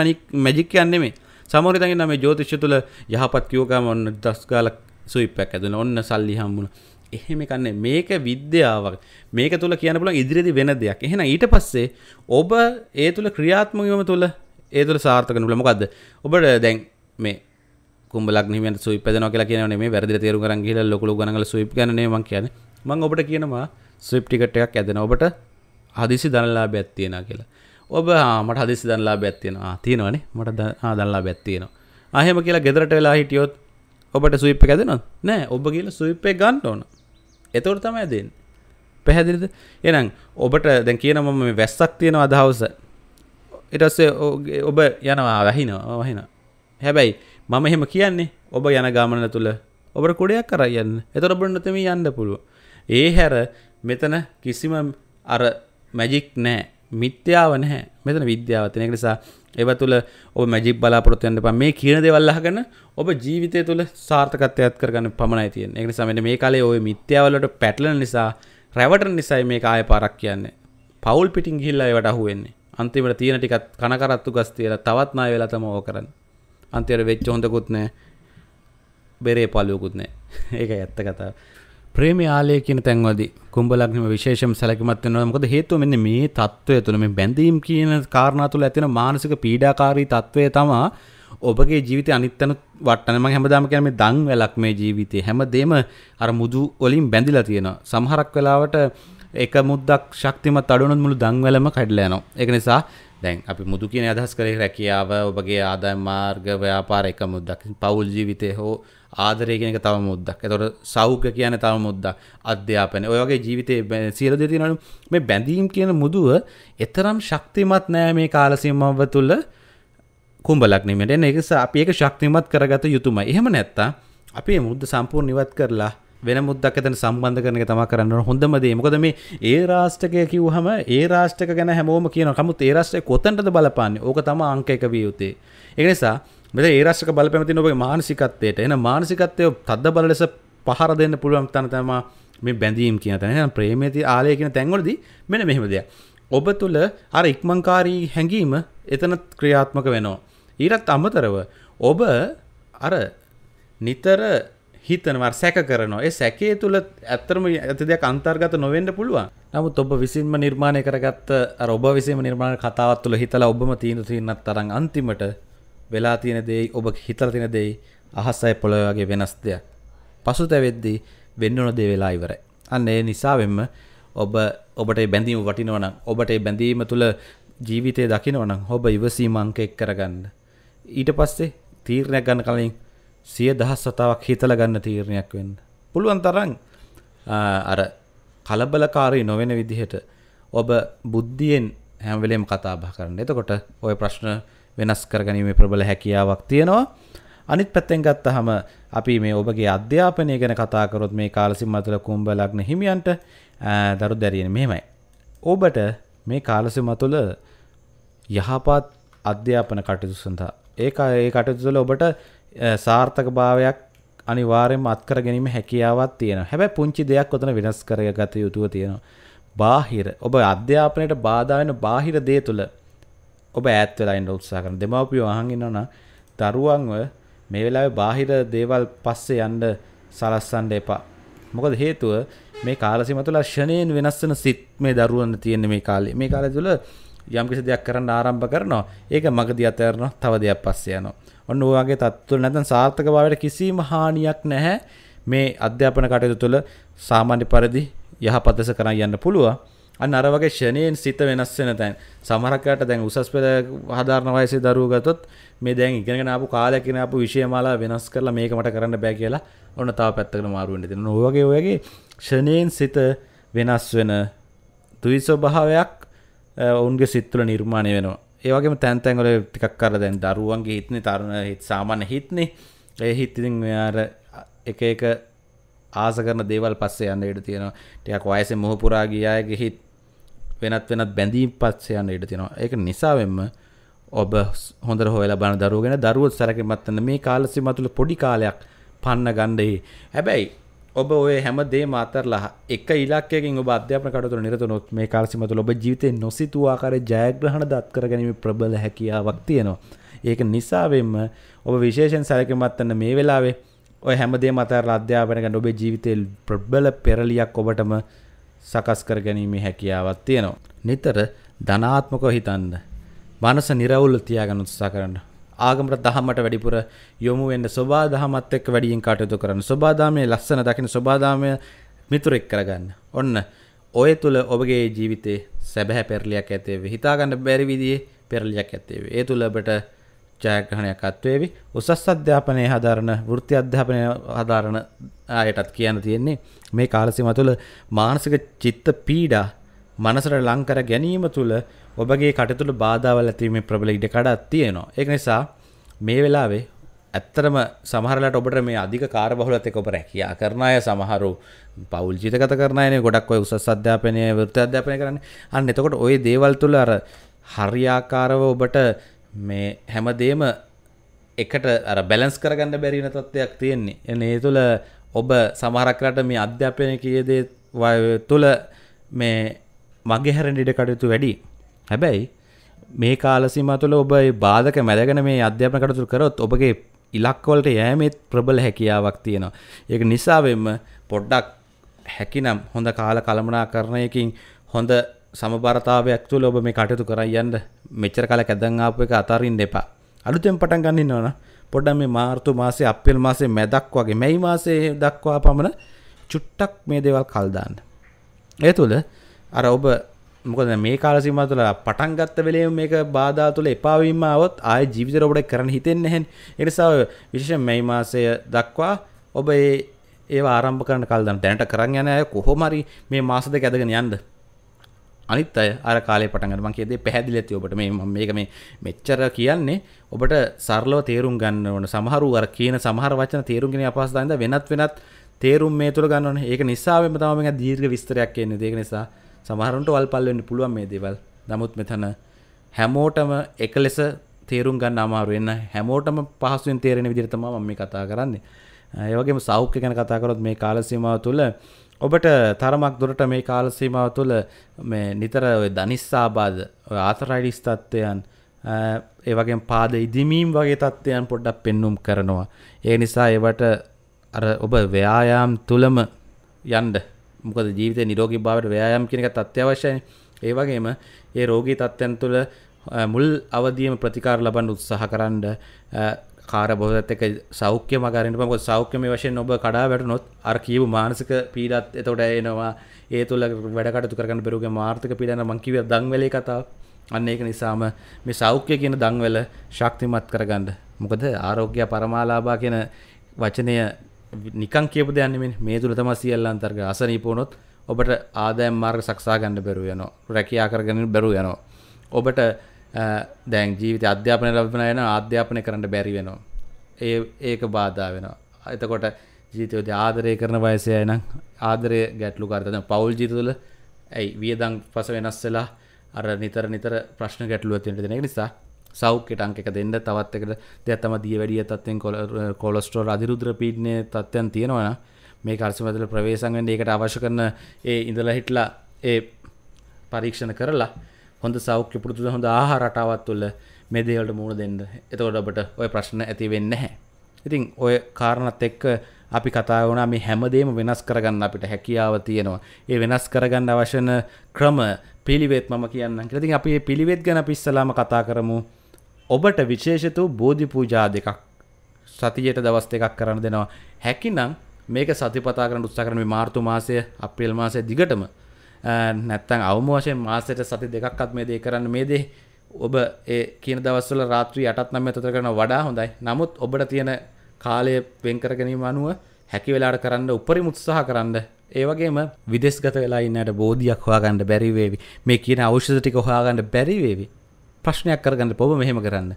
මැජික් කියන්නේ මේ සමහර තැනින් නම් මේ ජ්‍යෝතිෂය තුල යහපත් කියව ගමන් ඔන්න දස් ගාලක් සුවිප්පක් ඇදුණා ඔන්න සල්ලි හම්බුණා එහෙම කන්නේ මේක විද්‍යාවක් මේක තුළ කියන පුළන් ඉදිරිදි වෙන දෙයක් එහෙන ඊට පස්සේ ඔබ ඒ තුළ ක්‍රියාත්මකම තුළ ඒ තුළ සාර්ථක නුල මොකක්ද ඔබට දැන් මේ කුඹලක්නීමට සුපදන කියලා කියන මේ වැරදි තේරු කරන් ගිහලා ලොකුළු ගණන්වල සුයිප් ගණනේ මං කියන්නේ මං ඔබට කියනවා සුයිප් ටිකට් එකක් ඇදෙන ඔබට හදිසි ධනලාභයක් තියෙනවා කියලා ඔබ මට හදිසි ධනලාභයක් තියෙනවා තියෙනවනේ මට ධනලාභයක් තියෙනවා ආ එහෙම කියලා ගෙදරට වෙලා හිටියොත් ඔබට සුයිප් එක ඇදෙනවද නෑ ඔබ කියලා සුයිප් එක ගන්න ඕන එතවට තමයි දෙන්න පැහැදිලිද එනම් ඔබට දැන් කියනම මේ වැස්සක් තියෙන අදහවස එටස්සේ ඔබ යනවා වැහිනවා වහින හැබැයි මම එහෙම කියන්නේ ඔබ යන ගාමන තුළ ඔබට කොඩයක් කර යන්න එතොට බොන්නතම යන්න පුළුව ඒ හැර මෙතන කිසිම අර මැජික් නෑ මිත්‍යාව නැහැ මෙතන විද්‍යාවතනය නිසා ඒව තුළ ඔ මැජිබ් බලාපොරොත්තුයන්න ප මේ කියන දෙවල්ලාගන්න ඔබ ජීවිතය තුළ සාර්ථකත්යත් කරගන්න පමණයි තියෙන් එක සමට මේ කාලේ ඔය මිත්‍යාවලට පැටලන නිසා රැවට නිසයි මේ ආය පරක් කියන්නේ පවල් පිටින් ගිල්ලා ඒවට අහුවෙන්නේ අන්තිමට තියෙන ටිකත් කනකරත්තු ගස් තියලා තවත් නාය වෙලා තම ඕ කරන්න අන්තිර වෙච්ච හොඳකුත් නෑ බෙරේ පලයකුත් නෑ ඒක ඇත්ත කතාව ප්‍රේමේ ආලය කියන තැන්වලදී කුම්භ ලග්නෙම විශේෂම සැලකිලිමත් වෙනවා. මොකද හේතුව මෙන්න මේ తত্ত্বය තුළ මේ බැඳීම් කියන කාරණා තුළ ඇතිවන මානසික පීඩාකාරී తত্ত্বය තමයි ඔබගේ ජීවිතය අනිත් අනුත් වටන මම හැමදාම කියන්නේ මේ දන් වැලක් මේ ජීවිතේ හැමදේම අර මුදු වලින් බැඳිලා තියෙනවා. සමහරක් වෙලාවට එක මුද්දක් ශක්තිමත් අඩුනොත් මුළු දන් වැලම කැඩලා යනවා. ඒක නිසා දැන් අපි මුදු කියන අදහස් කරේ රැකියාව ඔබගේ ආදායම් මාර්ග ව්‍යාපාර එක මුද්දක් පවුල් ජීවිතය හෝ ආදරය කියන එක තව මුද්දක් එතකොට සෞඛ්‍ය කියන තව මුද්දක් අධ්‍යාපනය ඔය වගේ ජීවිතේ සියලු දේ තියෙනවලු මේ බැඳීම් කියන මුදුව එතරම් ශක්තිමත් නෑ මේ කාල සීමාව තුළ කුඹලක් නෙමෙයි එන්නේ ඒක අපි ඒක ශක්තිමත් කරගත යුතුමයි එහෙම නැත්තම් අපි මේ මුද්ද සම්පූර්ණ ඉවත් කරලා වෙන මුද්දක් ඇතන සම්බන්ධ කරන තම කරන්න හොඳමදේ මොකද මේ ඒ රාෂ්ටකය කිව්හම ඒ රාෂ්ටක ගැන හැමෝම කියන කමුත් ඒ රාෂ්ටය කොතන්ටද බලපාන්න ඕක තම අංක එක විය යුත්තේ ඒනිසා මෙ ඒ රාෂ්ක බලපැමති නොබගේ මානසිකත්වයට එන මානසිකත්වය තද්ද බල ලෙස පහර දෙන්න පුළුවන් තන තම මේ බැඳීම් කියන තැන ප්‍රේමේති ආලය කියන තැන්වලද මෙන මෙහෙමදය ඔබ තුළ අර ඉක්මංකාරී හැඟීම එතන ක්‍රියාත්මක වෙනවා ඊරත් අමතරව ඔබ අර නිතර හිතනවා සැක කරනවා ඒ සැකේ තුළ ඇත්තරම ඇති දෙයක් අන්තර්ගත නොවෙන්ඩ පුළුවන් නමුත් ඔබ විසින්ම නිර්මාණය කරගත්ත ඔබ විසිම නිර්මාණ කතාවත් තුළ හිතලා ඔබම තීන තියන්නත් තරන් අන්තිමට වෙලා තියෙන දෙයි ඔබ හිතර තින දෙයි අහස් අය පොළොවගේ වෙනස් දෙයක් පසු තැවෙද්දී වෙන්නවන දේ වෙලා ඉවරයි අන්න ඒ නිසාවෙන්ම ඔබ ඔබට බැඳීම වටිනවනම් ඔබට බැඳීම තුළ ජීවිතය දකිනවනම් ඔබ ඉවසීමංක එක් කරගන්න ඊට පස්සේ තීරණයක් ගන්න කලින් සිය දහස් සතාවක් හිතල ගන්න තීරණයක් වෙන්න පුළුවන් තරන් අර කලබලකාරී නොවෙන විදිහට ඔබ බුද්ධියෙන් හැම්වලේම් කතාබහ කරන්න එතකොට ඔය ප්‍රශ්න වෙනස් කරගනීමේ ප්‍රබල හැකියාවක් තියෙනවා අනිත් පැත්තෙන් ගත්ත හම අපි මේ ඔබගේ අධ්‍යාපනය ගැන කතාකරොත් මේ කාලසිම් අතුල කුම්ඹ ලග්න හිමියන්ට දරු දැරියෙන මෙහෙමයි ඔබට මේ කාලසිම තුළ යහපත් අධ්‍යාපන කටයුතු සඳහා ඒ ඒ කටයුතුල ඔබට සාර්ථක භාවයක් අනිවාරෙන් අත්කර ගැනීම හැකියාවත් තියෙන හැබැ පුංචි දෙයක් කොතන වෙනස් කරය ගත යුතුව තියෙනවා බාහිර ඔබ අධ්‍යාපනයට බාධාවෙන බාහිර දේ තුළ ඔබ ඇත්වෙලයින්න උත්සා කරන දෙමවපිය අහගෙනන දරුවන්ව මේ වෙලා බාහිර දේවල් පස්සේ යන්ඩ සලස්සන්ඩ එපා මොකද හේතුව මේ කාලසිම තුළ ශනයෙන් වෙනස්සන සිත් මේ දරුවන්න තියෙන මේ කාලේ මේ කාල තුළ යම් කිසි දෙයක් කරන්න ආරම්භ කරනවා ඒක මගදී අතහැරනවා තව දෙයක් පස්සේ යනවා. ඔන්න ඔය වගේ තත්ත්වවල නැත්නම් සාර්ථකභාවයට කිසිම හානියක් නැහැ මේ අධ්‍යාපන කටයුතු තුළ සාමාන්‍ය පරිදි යහපත් ලෙස කරන් යන්න පුළුවන්. අන්න අර වගේ ෂණයෙන් සිත වෙනස් වෙන තැන් සමහරකට දැන් උසස් පෙළ හදාරන වයසේ දරුවෝ ගත්තොත් මේ දැන් ඉගෙනගෙන ආපු කාලයක් ඉගෙන ආපු විෂයමාලා වෙනස් කරලා මේක මට කරන්න බෑ කියලා ඔන්න තව පැත්තකට මාරු වෙන්න දෙනවා. ඔය වගේ ඔයගේ ෂණයෙන් සිත වෙනස් වෙන ද්වි ස්වභාවයක් ඔවුන්ගේ සිත්තුල නිර්මාණය වෙනවා ඒවගේ තැන්තැන්ගල ටිකක් කර දැන් දරුවන්ගේ හිත්න තරුණ හිත් සාමාන්‍ය හිත්නේ ඒ හිත්තිතින් මෙයාර එක එක ආස කරන දේවල් පස්සේ යන්න ඉඩ තියෙනවා ටයක් වයස මොහපුරා ගියායගේ හිත් වෙනත් වෙනත් බැඳීම් පස්සේ යන්න ඉඩ තියෙනවා ඒක නිසාවෙන්ම ඔබ හොඳ හොල බන දරුවගෙන දරුවත් සැරක මත්තන්න මේ කාලසි මතුළ පොඩි කාලයක් පන්න ගණ්ඩෙහි හැබැයි ඔබ ඔය හැමදේ මාතරලා එක ඉලක්කෙන් ඔබ අධ්‍යාපන කටයුතු නිරත වුණොත් මේ කාලසීම තුළ ඔබ ජීවිතේ නොසිතූ ආකාරයේ ජයග්‍රහණ දත් කර ගැනීම ප්‍රබල හැකියාවක් තියෙනවා. ඒක නිසා වෙන්න ඔබ විශේෂයෙන් සැලකීමත් වෙන මේ වෙලාවේ ඔය හැමදේම අතහැරලා අධ්‍යාපනය ගන්න ඔබේ ජීවිතේ ප්‍රබල පෙරලියක් ඔබටම සකස් කර ගැනීමේ හැකියාවක් තියෙනවා. නිතර ධනාත්මකව හිතන්න. මනස නිරවුල් තියාගන්න උත්සාහ කරන්න. ආගමට දහමට වැඩිපුර යොමු වෙන්න සබාදහමත් එක්ක වැඩියෙන් කටයුතු කරන්න. සබාදාමයේ ලස්සන දකින සබාදාමය මිතුරෙක් කරගන්න. ඔන්න ඔය තුල ඔබගේ ජීවිතේ සැබෑ පෙරලියක් ඇතිවෙවි. හිතාගන්න බැරි විදිහේ පෙරලියක් ඇතිවෙවි. ඒ තුල ඔබට ජයග්‍රහණයක් අත්වේවි. උසස් අධ්‍යාපනයේ හදාරන වෘත්ති අධ්‍යාපනයේ හදාරන අයටත් කියන්න තියෙන්නේ මේ කාලසීමාව තුළ මානසික චිත්ත පීඩා මනසට ලංකර ගැනීම තුළ ඔබගේ කටතුළ බාධාවල ඇතිීමේ ප්‍රබල ඉඩකඩත් තියෙනවා. ඒක නිසා මේ වෙලාවේ ඇත්තරම සමහරලට ඔබට මේ අධික කාරබහුලත ඔබ රැකයා කරන අය සමහරු පවල් ජිතකත කරනය ගොඩක් ඔය උසස් අධ්‍යාපනය වෘත අධ්‍යාපනය කරන්න අන්න එතකොට ඔය දේවල් තුළ අර හරියාකාරව ඔබට මේ හැමදේම එකට අර බැලන්ස් කරගන්න බැරින තත්ත්වයක් තියෙන්නේ. එන ඒ තුළ ඔබ සමහරක්රට මේ අධ්‍යාපනය කියදේ තුළ මේ මගේ හැරෙන් ඉඩ කටයුතු වැඩි හැබැයි මේ කාලසිම තුළ ඔබ බාධක මැදගෙන මේ අධ්‍යාපන කටතුර කරොත් ඔබගේ ඉලක්වලට යෑමත් ප්‍රබල හැකියාවක් තියෙනවා. ඒක නිසාවෙන්ම පොඩ්ඩක් හැකිනම් හොඳ කාල කළමනා කරණයකින් හොඳ සමබරතාවයක් තුළ ඔබ මේ කටයුතු කරයි යන්න මෙච්චර කාලයක් ඇදන් ආපු එක අතරින්න එපා. අලුතෙන් පටන් ගන්න ඉන්නවනම් පොඩ්ඩක් මේ මාර්තු මාසේ අප්‍රේල් මාසේ මැදක් වගේ මැයි මාසේ දක්වා පමණ චුට්ටක් මේ දේවල් කල් දාන්න. ඒ තුළ අර ඔබ මොකද මේ කාලසිම තුළ පටන් ගත්ත වෙලේ මේක බාධා තුළ එපාවීම આવොත් ආයේ ජීවිතේ ඔබට කරන්න හිතෙන්නේ නැහැ ඒ නිසා විශේෂයෙන් මේ මාසය දක්වා ඔබ ඒ ඒව ආරම්භ කරන කල් දන්න දැනට කරන් යන අය කොහොම හරි මේ මාස දෙක ඇදගෙන යන්න අනිත් අය අර කාලේ පටන් ගන්න මං කියදේ පැහැදිලි ඇති ඔබට මේ මම මේක මේ මෙච්චර කියන්නේ ඔබට සරලව තේරුම් ගන්න ඕන සමහරු අර කියන සමහර වචන තේරුම් ගැනීම අපහසුතාවෙන්ද වෙනත් වෙනත් තේරුම් මේ තුල ගන්න ඕනේ ඒක නිසාවෙම තමයි මම දීර්ඝ විස්තරයක් කියන්නේ ඒක නිසා සමහරුන්ට වල් පල්වෙන්න පුළුවන් මේ දේවල් නමුත් මෙතන හැමෝටම එක ලෙස තේරුම් ගන්න අමාරුවෙන්න හැමෝටම පහසුවෙන් තේරෙන විදිරතම ම මේ කතා කරන්නේ ඒවගේම සෞඛ්‍ය ගැන කතාකරොත් මේ කාලසීමාව තුළ ඔබට තරමක් දුරට මේ කාලසීමාව තුළ මේ නිතර දනිස්සාබාද ආතරයිඩිස් තත්ත්වයන් ඒවගේ පාද ඉදිමීම් වගේ තත්ත්වයන් පොඩ්ඩක් පෙන්නුම් කරනවා ඒ නිසා ඒවට අර ඔබ ව්‍යයාම් තුළම යන්ඩ මොකද ජීවිත නිරෝගී භාවට ව්‍යයාම් කියන එකත් අත්‍යවශ්‍යයි. ඒ වගේම ඒ රෝගී තත්ත්වයන් තුළ මුල් අවදියම ප්‍රතිකාර ලබන්න උත්සාහ කරන්න කාර බොහොතත් එක සෞඛ්‍ය මගරන්න පමොත් සෞඛ්‍යම වශයෙන් ඔබ කඩා වැටනොත් අර කියව මානසික පීඩත් එතොට එනවා ඒ තුළ වැඩකටතු කරන්න බෙරුගේ මාර්ථක පිඩන මංකිව දංවලේ කතාව අන්න ඒක නිසාම මේ සෞඛ්‍ය කියන දංවල ශක්තිමත් කරගන්න මොකද ආරෝග්‍ය පරමාලාබා කියන වචනය නිකන් කියප දෙයන්නේ මේ තුළ තම සියල්ල අන්තර්ග අසනීපුුණොත් ඔබට ආදෑම් මාර්ග සක්සා ගන්න බැරුව යන රැකයා කරගෙන බැරු යනවා. ඔබට දැන් ජීවිත අධ්‍යාපනය ලබන යන අධ්‍යාපනය කරන්න බැරි වෙනවා. ඒ ඒක බාධා වෙනවා. එතකොට ජීතයෝද ආදරය කරන වයසය නම් ආදරය ගැටලු කරතන පවුල් ජීතතුල ඇයි වියදං පස වෙනස් වෙලා අර නිතර නිතර ප්‍රශ්න ගැටලුව තිට දෙන නිසා සෞඛ්‍යට අංක දෙන්න තවත් එකට දෙයක් තම දිය වැඩිය තත්වෙන් කොල කොලස්ට්‍රෝ අධිරුද්‍ර පීඩනය තත්ත්වයන් තියෙනවා මේ කර්සමතල ප්‍රවේශන්ෙන් ඒකට අවශ්‍ය කරන ඒ ඉඳල හිටලා ඒ පරීක්ෂණ කරලා හොඳ සෞඛ්‍ය පුරතුද හොඳ ආහා රටාවත් තුල්ල මෙදේවලට මුණ දෙන්න එතකොට ඔබට ඔය ප්‍රශ්න ඇති වෙන්න හැ ඉතින් ඔය කාරණත් එක්ක අපි කතා වන මේ හැමදේම වෙනස් කරගන්න අපිට හැකියාව තියෙනවා ඒ වෙනස් කරගන්න අවශන ක්‍රම පිළිවෙත් මම කියන්න ඉතින් අපි පිළිවෙත් ගැන පිස්සලාම කතා කරමු ඔබට විශේෂතු බෝධි පූජා දෙකක් සතියට දවස් දෙකක් කරන්න දෙනවා. හැකිනම් මේක සතිපතා කරන්න උත්සාහ කරන මේ මාර්තු මාසය, අප්‍රේල් මාසය දිගටම නැත්තම් අවම වශයෙන් මාසයට සති දෙකක්වත් මේ දේ කරන්න මේ දේ ඔබ ඒ කියන දවස්වල රාත්‍රී 8ත් 9ත් අතර කරන වඩා හොඳයි. නමුත් ඔබට තියෙන කාලය වෙන් කර ගැනීම අනුව හැකි වෙලාවට කරන්න උපරිම උත්සාහ කරන්න ඒ වගේම විදේශගත වෙලා ඉන්නට බෝධියක් හොයාගන්න බැරි වේවි. මේ කියන ඖෂධ ටික හොයාගන්න බැරි වේවි. ප්‍රශ්නයක් කරගන්න පොබ මෙහෙම කරන්න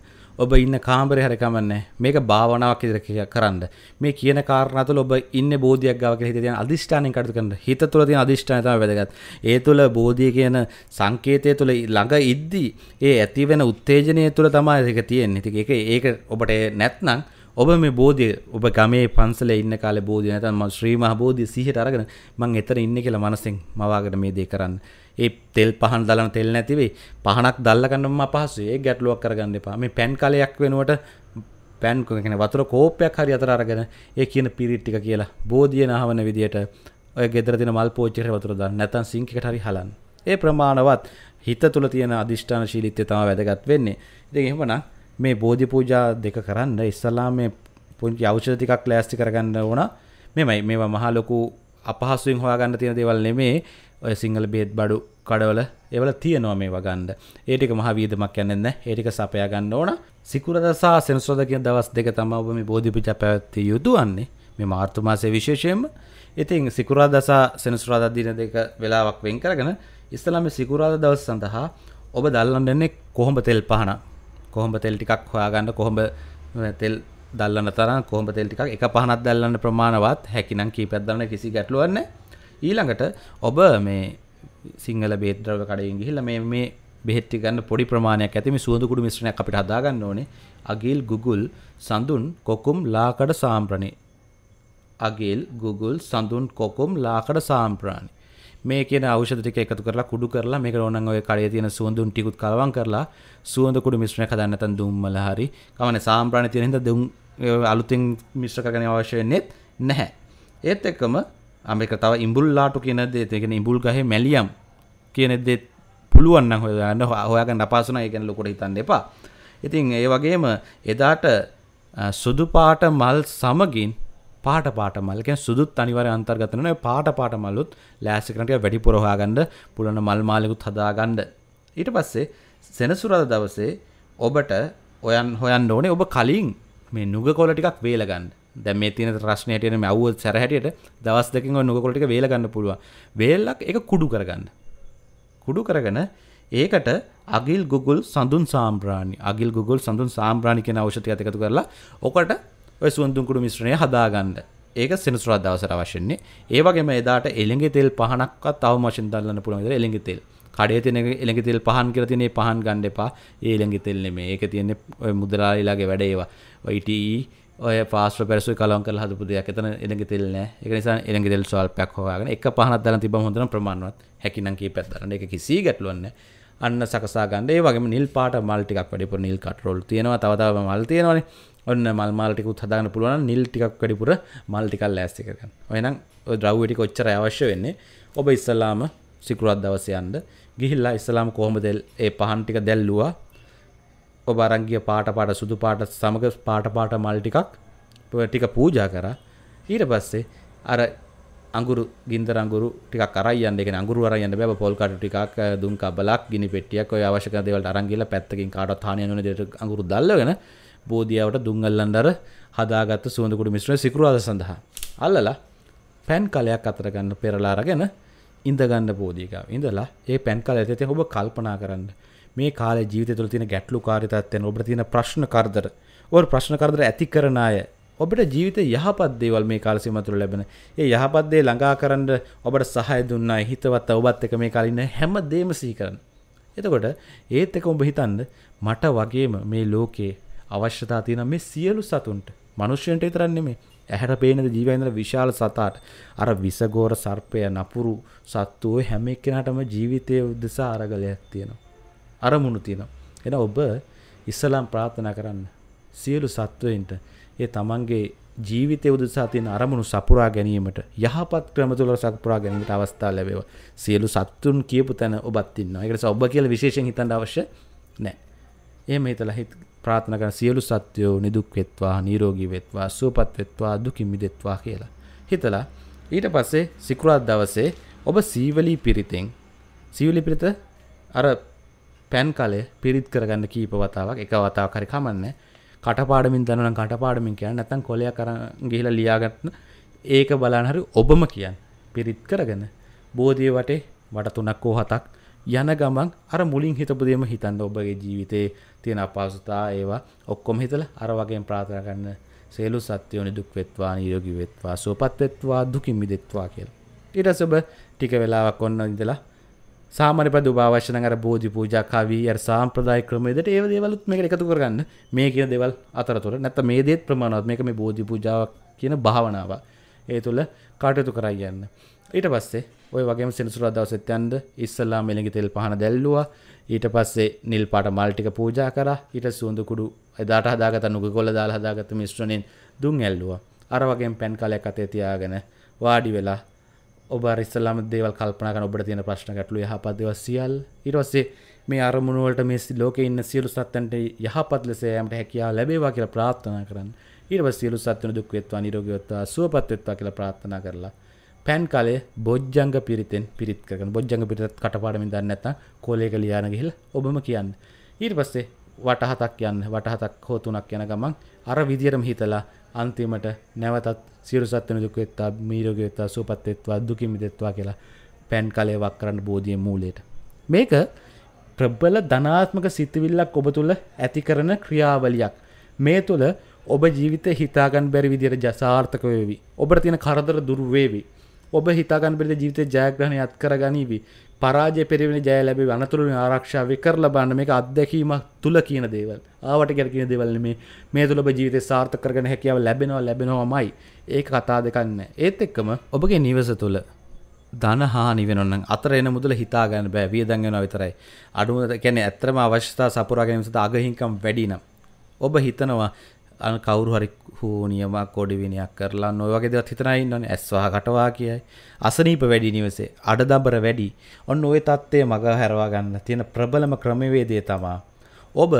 ඔබ ඉන්න කාමරය හරිකමන්නේ මේක භාවනාවක් ඉදිර කරන්න මේ කියන කාරණතුල ඔබ ඉන්න බෝධයක් ගාව කියලා හිතේ අදිෂ්ඨානයෙන් කටයුතු කරන්න හිත තුළ තියෙන අදිෂ්ඨානය තමයි වැදගත් ඒ තුළ බෝධිය කියන සංකේතය තුළ ළඟ ඉද්දී ඒ ඇති වෙන උත්තේජනය තුළ තමයි ඒක තියෙන්නේ ඉතින් ඒක ඒක ඔබට නැත්නම් ඔබ මේ බෝධිය ඔබ ගමේ පන්සල ඉන්න කාලේ බෝධිය නැත්නම් ශ්‍රී මහ බෝධිය සිහියට අරගෙන මම එතන ඉන්නේ කියලා මනසෙන් මවාගෙන මේ දේ කරන්න ඒ තෙල් පහන දලන තෙල් නැතිවේ පහනක් දල්ලගන්නම අපහසුයි ඒ ගැටලුවක් කරගන්න එපා මේ පැන් කලයක් වෙනුවට පැන් කෙන වතුර කෝපයක් හරි අතර අරගෙන ඒ කියන පිරිට් ටික කියලා බෝධිය නහවන විදියට ඔය ගෙදර තියෙන මල් පෝච්චියට වතුර දාන්න නැත්නම් සිංක් එකට හරි හලන්න ඒ ප්‍රමාණවත් හිත තුළ තියෙන අධිෂ්ඨානශීලීත්වය තමයි වැදගත් වෙන්නේ. ඉතින් එහෙමනම් මේ බෝධි පූජා දෙක කරන්න ඉස්සලා මේ පුංචි ඖෂධ ටිකක් ලෑස්ති කරගන්න ඕන. මෙමය මේවා මහ ලොකු අපහසුයෙන් හොයාගන්න තියෙන දේවල් නෙමේ. ඔය සිංහල බේත් බඩු කඩවල එවල තියනවා මේ වගන්ඩ ඒටික මහ වීදමක් යන්නෙන්න ඒටික සපයා ගන්න ඕන සිකුරද සහ සෙනසෝද කියන දවස් දෙක තම ඔබ මේ බෝධිපිච පැවැත්ති යුතුවන්නේ මේ මාර්තුමාසේ විශේෂයෙන්ම ඉතින් සිකුරා දසා සෙනසුරාද දින දෙක වෙලාවක් වෙන් කරගෙන ඉස්තලම සිකුරාද දවස් සඳහා ඔබ දල්ලන්නන්නේ කොහොඹ තෙල් පහන කොහොඹ තෙල් ටිකක් හොයාගන්න කොහොඹ තෙල් දල්ලන්න තරම් කොහොඹ තෙල් ටිකක් එක පහනක් දල්ලන්න ප්‍රමාණවත් හැකිනම් කීපයක් දන්න කිසි ගැටලුවක් නැහැ ඊළඟට ඔබ මේ සිංහල බේද්‍රව කඩයෙන් ගිහිල්ලා මේ මේ බෙහෙත් ගන්න පොඩි ප්‍රමාණයක් ඇති මේ සුවඳ කුඩු මිශ්‍රණයක් අපිට හදා ගන්න ඕනේ. අගිල් ගුගුල් සඳුන් කොකුම් ලාකඩ සාම්ප්‍රණේ. අගිල් ගුගුල් සඳුන් කොකුම් ලාකඩ සාම්ප්‍රාණි. මේ කියන ඖෂධ ටික එකතු කරලා කුඩු කරලා මේක ඕනනම් ඔය කඩේ තියෙන සුවඳුන් ටිකුත් කලවම් කරලා සුවඳ කුඩු මිශ්‍රණයක් හදන්න නැත්නම් දුම්මල හරි කවනේ සාම්ප්‍රාණි තියෙන හින්දා දුම් අලුතෙන් මිශ්‍ර කරගෙන අවශ්‍ය වෙන්නේ නැහැ. ඒත් එක්කම අමක තව ඉම්බුල්ලාටු කියන දෙතිකෙන ඉඹුල් ගහ මැලියම් කියන දෙත් පුළුවන්න හොයන්න හොයාගන්න අපාසන එකන ලොකොට හිතන්න එපා ඉතින් ඒ වගේම එදාට සුදු පාට මල් සමගින් පාට පාට මල්ක සුදුත් අනිවර අන්තර්ගතනය පාට පාට මල්ලුත් ලෑසිකනට වැඩි පොරහාගන්න පුළන මල් මාලෙකුත් හදාගන්න ඊට පස්සේ සෙනසුරද දවසේ ඔබට ඔයන් හොයන්න ඕනේ ඔබ කලින් මේ නුගකොල ටිකක් වේලගන්න දැම තින රශ්නයටයන මැව්ව සැරහැටියට දවස් දෙකින් නොකොටික වේලගන්න පුළුව වේල්ලක් එක කුඩු කරගන්න කුඩු කරගන ඒකට අගිල් ගුගුල් සඳුන් සාම්ප්‍රාණි අගිල් ගුගුල් සඳුන් සාම්ප්‍රාණි කෙන අවෂතය ඇතකතු කරලා ඔකට ඔය සුවඳුන්කුඩු මිශ්‍රණය හදාගන්න ඒක සිනිසුරත් දවසර වශන්නේ ඒවගේම එදාට එළෙගේ තෙල් පහනක් තව මශෙන් දල්ලන්න පුළුවන්ද එළෙගේ තෙල් කඩේ තින එළඟ තෙල් පහන් කර තිනේ පහන් ගණ්ඩ එපා ඒළඟි තෙල්නෙ මේ ඒක තියන්නේ මුදලාලාගේ වැඩ ඒවා වයිට ඔය පාස්ට පැරසු කලන් කල හදපු දෙයක් එතන එළඟ තෙල් නෑ එක නිසා එළඟ තෙල් ස්වල්පයක් හොයාගෙන එක පහනක් දාලා තිබ්බම හොඳට ප්‍රමාණවත් හැකිනම් කීපයක් දාන්න ඒක කිසි ගැටලුවක් නෑ අන්න සකසා ගන්න ඒ වගේ නිල් පාට මල් ටිකක් වැඩිපුර නිල් කටරෝල් තියෙනවා තව තව මල් තියෙනවානේ ඔන්න මල් මල් ටිකුත් හදාගන්න පුළුවන් නිල් ටිකක් වැඩිපුර මල් ටිකක් ලෑස්ති කරගන්න. එහෙනම් ඔය ද්‍රව්‍ය ටික ඔච්චරයි අවශ්‍ය වෙන්නේ. ඔබ ඉස්සලාම සිකුරාදා දවසේ යන්න ගිහිල්ලා ඉස්සලාම කොහොමද ඒ පහන් ටික දැල්ලුවා ඔබ අරංගිය පාට පාට සුදු පාට සමග පාට පාට මල් ටිකක් ටික පූජා කරා ඊට පස්සේ අර අඟුරු ගින්දර අඟුරු ටිකක් අරයි යන්න. ඒ කියන්නේ අඟුරු අරයි යන්න බෑ. පොල් කටු ටිකක් දුම් කබලක් ගිනි පෙට්ටියක් ඔය අවශ්‍ය කරන දේවල් අරන් ගිහලා පැත්තකින් කාටවත් හානියක් නොවන විදිහට අඟුරු දැල්ලගෙන බෝධියාවට දුම් අල්ලන්න අර හදාගත්ත සුවඳ කුඩු මිශ්‍රණය සිකුරාදා සඳහා අල්ලලා පැන් කලයක් අතර ගන්න පෙරලා අරගෙන ඉඳ ගන්න බෝධියක. ඉඳලා ඒ පැන් කලය ඇතුලේ ඔබ කල්පනා කරන්න. මේ කාලේ ජීවිතය තුළ තියෙන ගැටලු කාර්යතත්ත්වයන් ඔබට තියෙන ප්‍රශ්න කරදර ඔබ ප්‍රශ්න කරදර ඇති කරන අය ඔබට ජීවිතේ යහපත් දේවල් මේ කාල සීමාව තුළ ලැබෙන ඒ යහපත් දේ ළඟාකරන ඔබට සහාය දුන්නා හිතවත් ඔබත් එක්ක මේ කාලේ ඉන්න හැම දෙම සිහි කරන්න. එතකොට ඒත් එක්ක ඔබ හිතන්න මට වගේම මේ ලෝකේ අවශ්‍යතා තියෙන මේ සියලු සතුන්ට මිනිස්සුන්ට විතරක් නෙමෙයි ඇහැට පේන ජීවයන්දර විශාල සතාට අර විසගෝර සර්පය නපුරු සත්තුව හැම එක්කෙනාටම ජීවිතයේ උදෙසා අරගලයක් තියෙනවා. අරමුණු තියෙනවා. එහෙනම් ඔබ ඉස්සලම් ප්‍රාර්ථනා කරන්න සියලු සත්වයින්ට ඒ තමන්ගේ ජීවිතය උදෙසා තියෙන අරමුණු සපුරා ගැනීමට යහපත් ක්‍රම තුල සපුරා ගැනීමට අවස්ථාව ලැබේවා. සියලු සත්තුන් කියපු තැන ඔබත් ඉන්නවා. ඒකට ඔබ කියලා විශේෂයෙන් හිතන්න අවශ්‍ය නැහැ. එහෙම හිතලා හිත ප්‍රාර්ථනා කරන සියලු සත්වයෝ නිදුක් වෙත්වා, නිරෝගී වෙත්වා, සුවපත් වෙත්වා, දුකින් මිදෙත්වා කියලා. හිතලා ඊට පස්සේ සිකුරාදා දවසේ ඔබ සීවලී පිරිතෙන් සීවලී පිරිත අර පැන් කලය පිරිත් කරගන්න කීප වතාවක් එක වතාව කරි කමන්න කටපාඩමින් දනන කටපාඩමින් කියන්න නැතන් කොලයක් කර ගිහිලා ලියාගත්න ඒක බලන් හරි ඔබම කියන් පිරිත් කරගන්න බෝධිය වටේ වට තුනක් කෝ හතක් යන ගමන් අර මුලින් හිතපුදේම හිතන්න ඔබගේ ජීවිතයේ තියෙන අපාසුතා ඒවා ඔක්කොම හිතල අර වගේ ප්‍රාථනා ගන්න සේලු සත්‍යෝනි දුක් වෙත්වා නිරෝගී වෙත්වා සුවපත් වෙත්වා දුකින් මිදෙත්වා කියලා ඊට සබ ටික වෙලාවක් ඔන්න ඉඳලා සාමරි පද භාවශන අර බෝධි පූජා කවී අර සාම්ප්‍රදාය ක්‍රමේදට ඒ දේවලුත් මේක එකතු කරගන්න මේ කියන දෙවල් අතරතුර නැත්ත මේ දේත් ප්‍රමාණවත් මේක මේ බෝධි පූජාවක් කියන භාවනාව ඒ තුළ කාටයුතු කරයි යන්න ඊට පස්සේ ඔය වගේ සිනිසුරා දවසෙත් යන්න ඉස්සල්ලා මෙලඟි තෙල් පහන දැල්ලුවා ඊට පස්සේ නිල් පාට මල් ටික පූජා කරා ඊට සුවඳ කුඩු එදාට හදාගත නුගකොළ දාලා හදාගත්ත මිශ්‍රණයෙන් දුම් ඇල්ලුවා අර වගේ පැන් කලයක් අතේ තියාගෙන වාඩි වෙලා ඔබ රිස්සල්ලාම දේවල් කල්පනක ඔබට තියෙන ප්‍රශ්න ගැටලු යහපත්දව සියල් ඉරස්සේ මේ අරමුණුවලට මේ ලෝක ඉන්න සියලු සත්තන්ට යහපත් ලෙසෑමට හැකියාව ලැබේවා කියලා ප්‍රාත්ථනා කරන්න ඊට සියලු සත්වන දුක්වෙත්වා නිරෝගයවත්වා සුවපත්වෙත්වා කියලා ප්‍රාත්ථනා කරලා පැන් කලේ බොජ්ජංග පිරිතෙන් පිරිත් කරන බොජ්ජංග පිරිතත් කටපාඩමින් දන්න ඇත කෝලේක ලියාන ගිහිල් ඔබම කියන්න ඊට පස්සේ වටහතක් යන්න වටහතක් හෝ තුනක් යන ගමන් අර විදිරම හිතලා අන්තිමට නැවතත් සිරුසත්වන දුකවෙත්තා මීරගවෙත්තා සූපත්තෙත්වා දුකිමිදෙත්වා කියලා පැන් කලේවක් කරන්න බෝධිය මූලයට. මේක ප්‍රබ්බල ධනාත්මක සිතවිල්ලක් ඔබ තුළ ඇති කරන ක්‍රියාවලියක්. මේ තුළ ඔබ ජීවිත හිතාගන් බැරි විදිර ජසාර්ථක වේවි. ඔබට තියෙන කරදර දුර්වේවි. ඔබ හිතාගන්න පිරිත ජීවිතේ ජයග්‍රහණය අත් කරගනීවි. පරාජය පෙරවෙන ජය ලැබේ අනතුරුන ආරක්ෂාව කර ලබන්න මේක අත්දැකීමක් තුල කියන දේවල්. ආවට කියලා කියන දේවල් නෙමේ. මේ තුල ඔබ ජීවිතේ සාර්ථක කරගන්න හැකියාව ලැබෙනවා ලැබෙනවාමයි. ඒක කතා දෙකක් නෑ. ඒත් එක්කම ඔබගේ නිවස තුල ධන හානි වෙනවනම් අතර එන මුදල හිතා ගන්න බෑ වියදම් වෙනවා විතරයි. අඩුම කියන්නේ ඇත්තම අවශ්‍යතා සපුරා ගැනීම සඳහා අගහින්කම් වැඩි නම් ඔබ හිතනවා අන කවුරු හරි හූනියමක් කොඩිවිනියක් කරලා නොවගේ දෙවත් හිතනා ඉන්නවනේ ඇස්වා කටවා කියයි අසනීප වැඩි නිවසේ අඩදබර වැඩි ඔන්න ওই தත්ත්වය මග හැරවා ගන්න තියෙන ප්‍රබලම ක්‍රමවේදය තමා ඔබ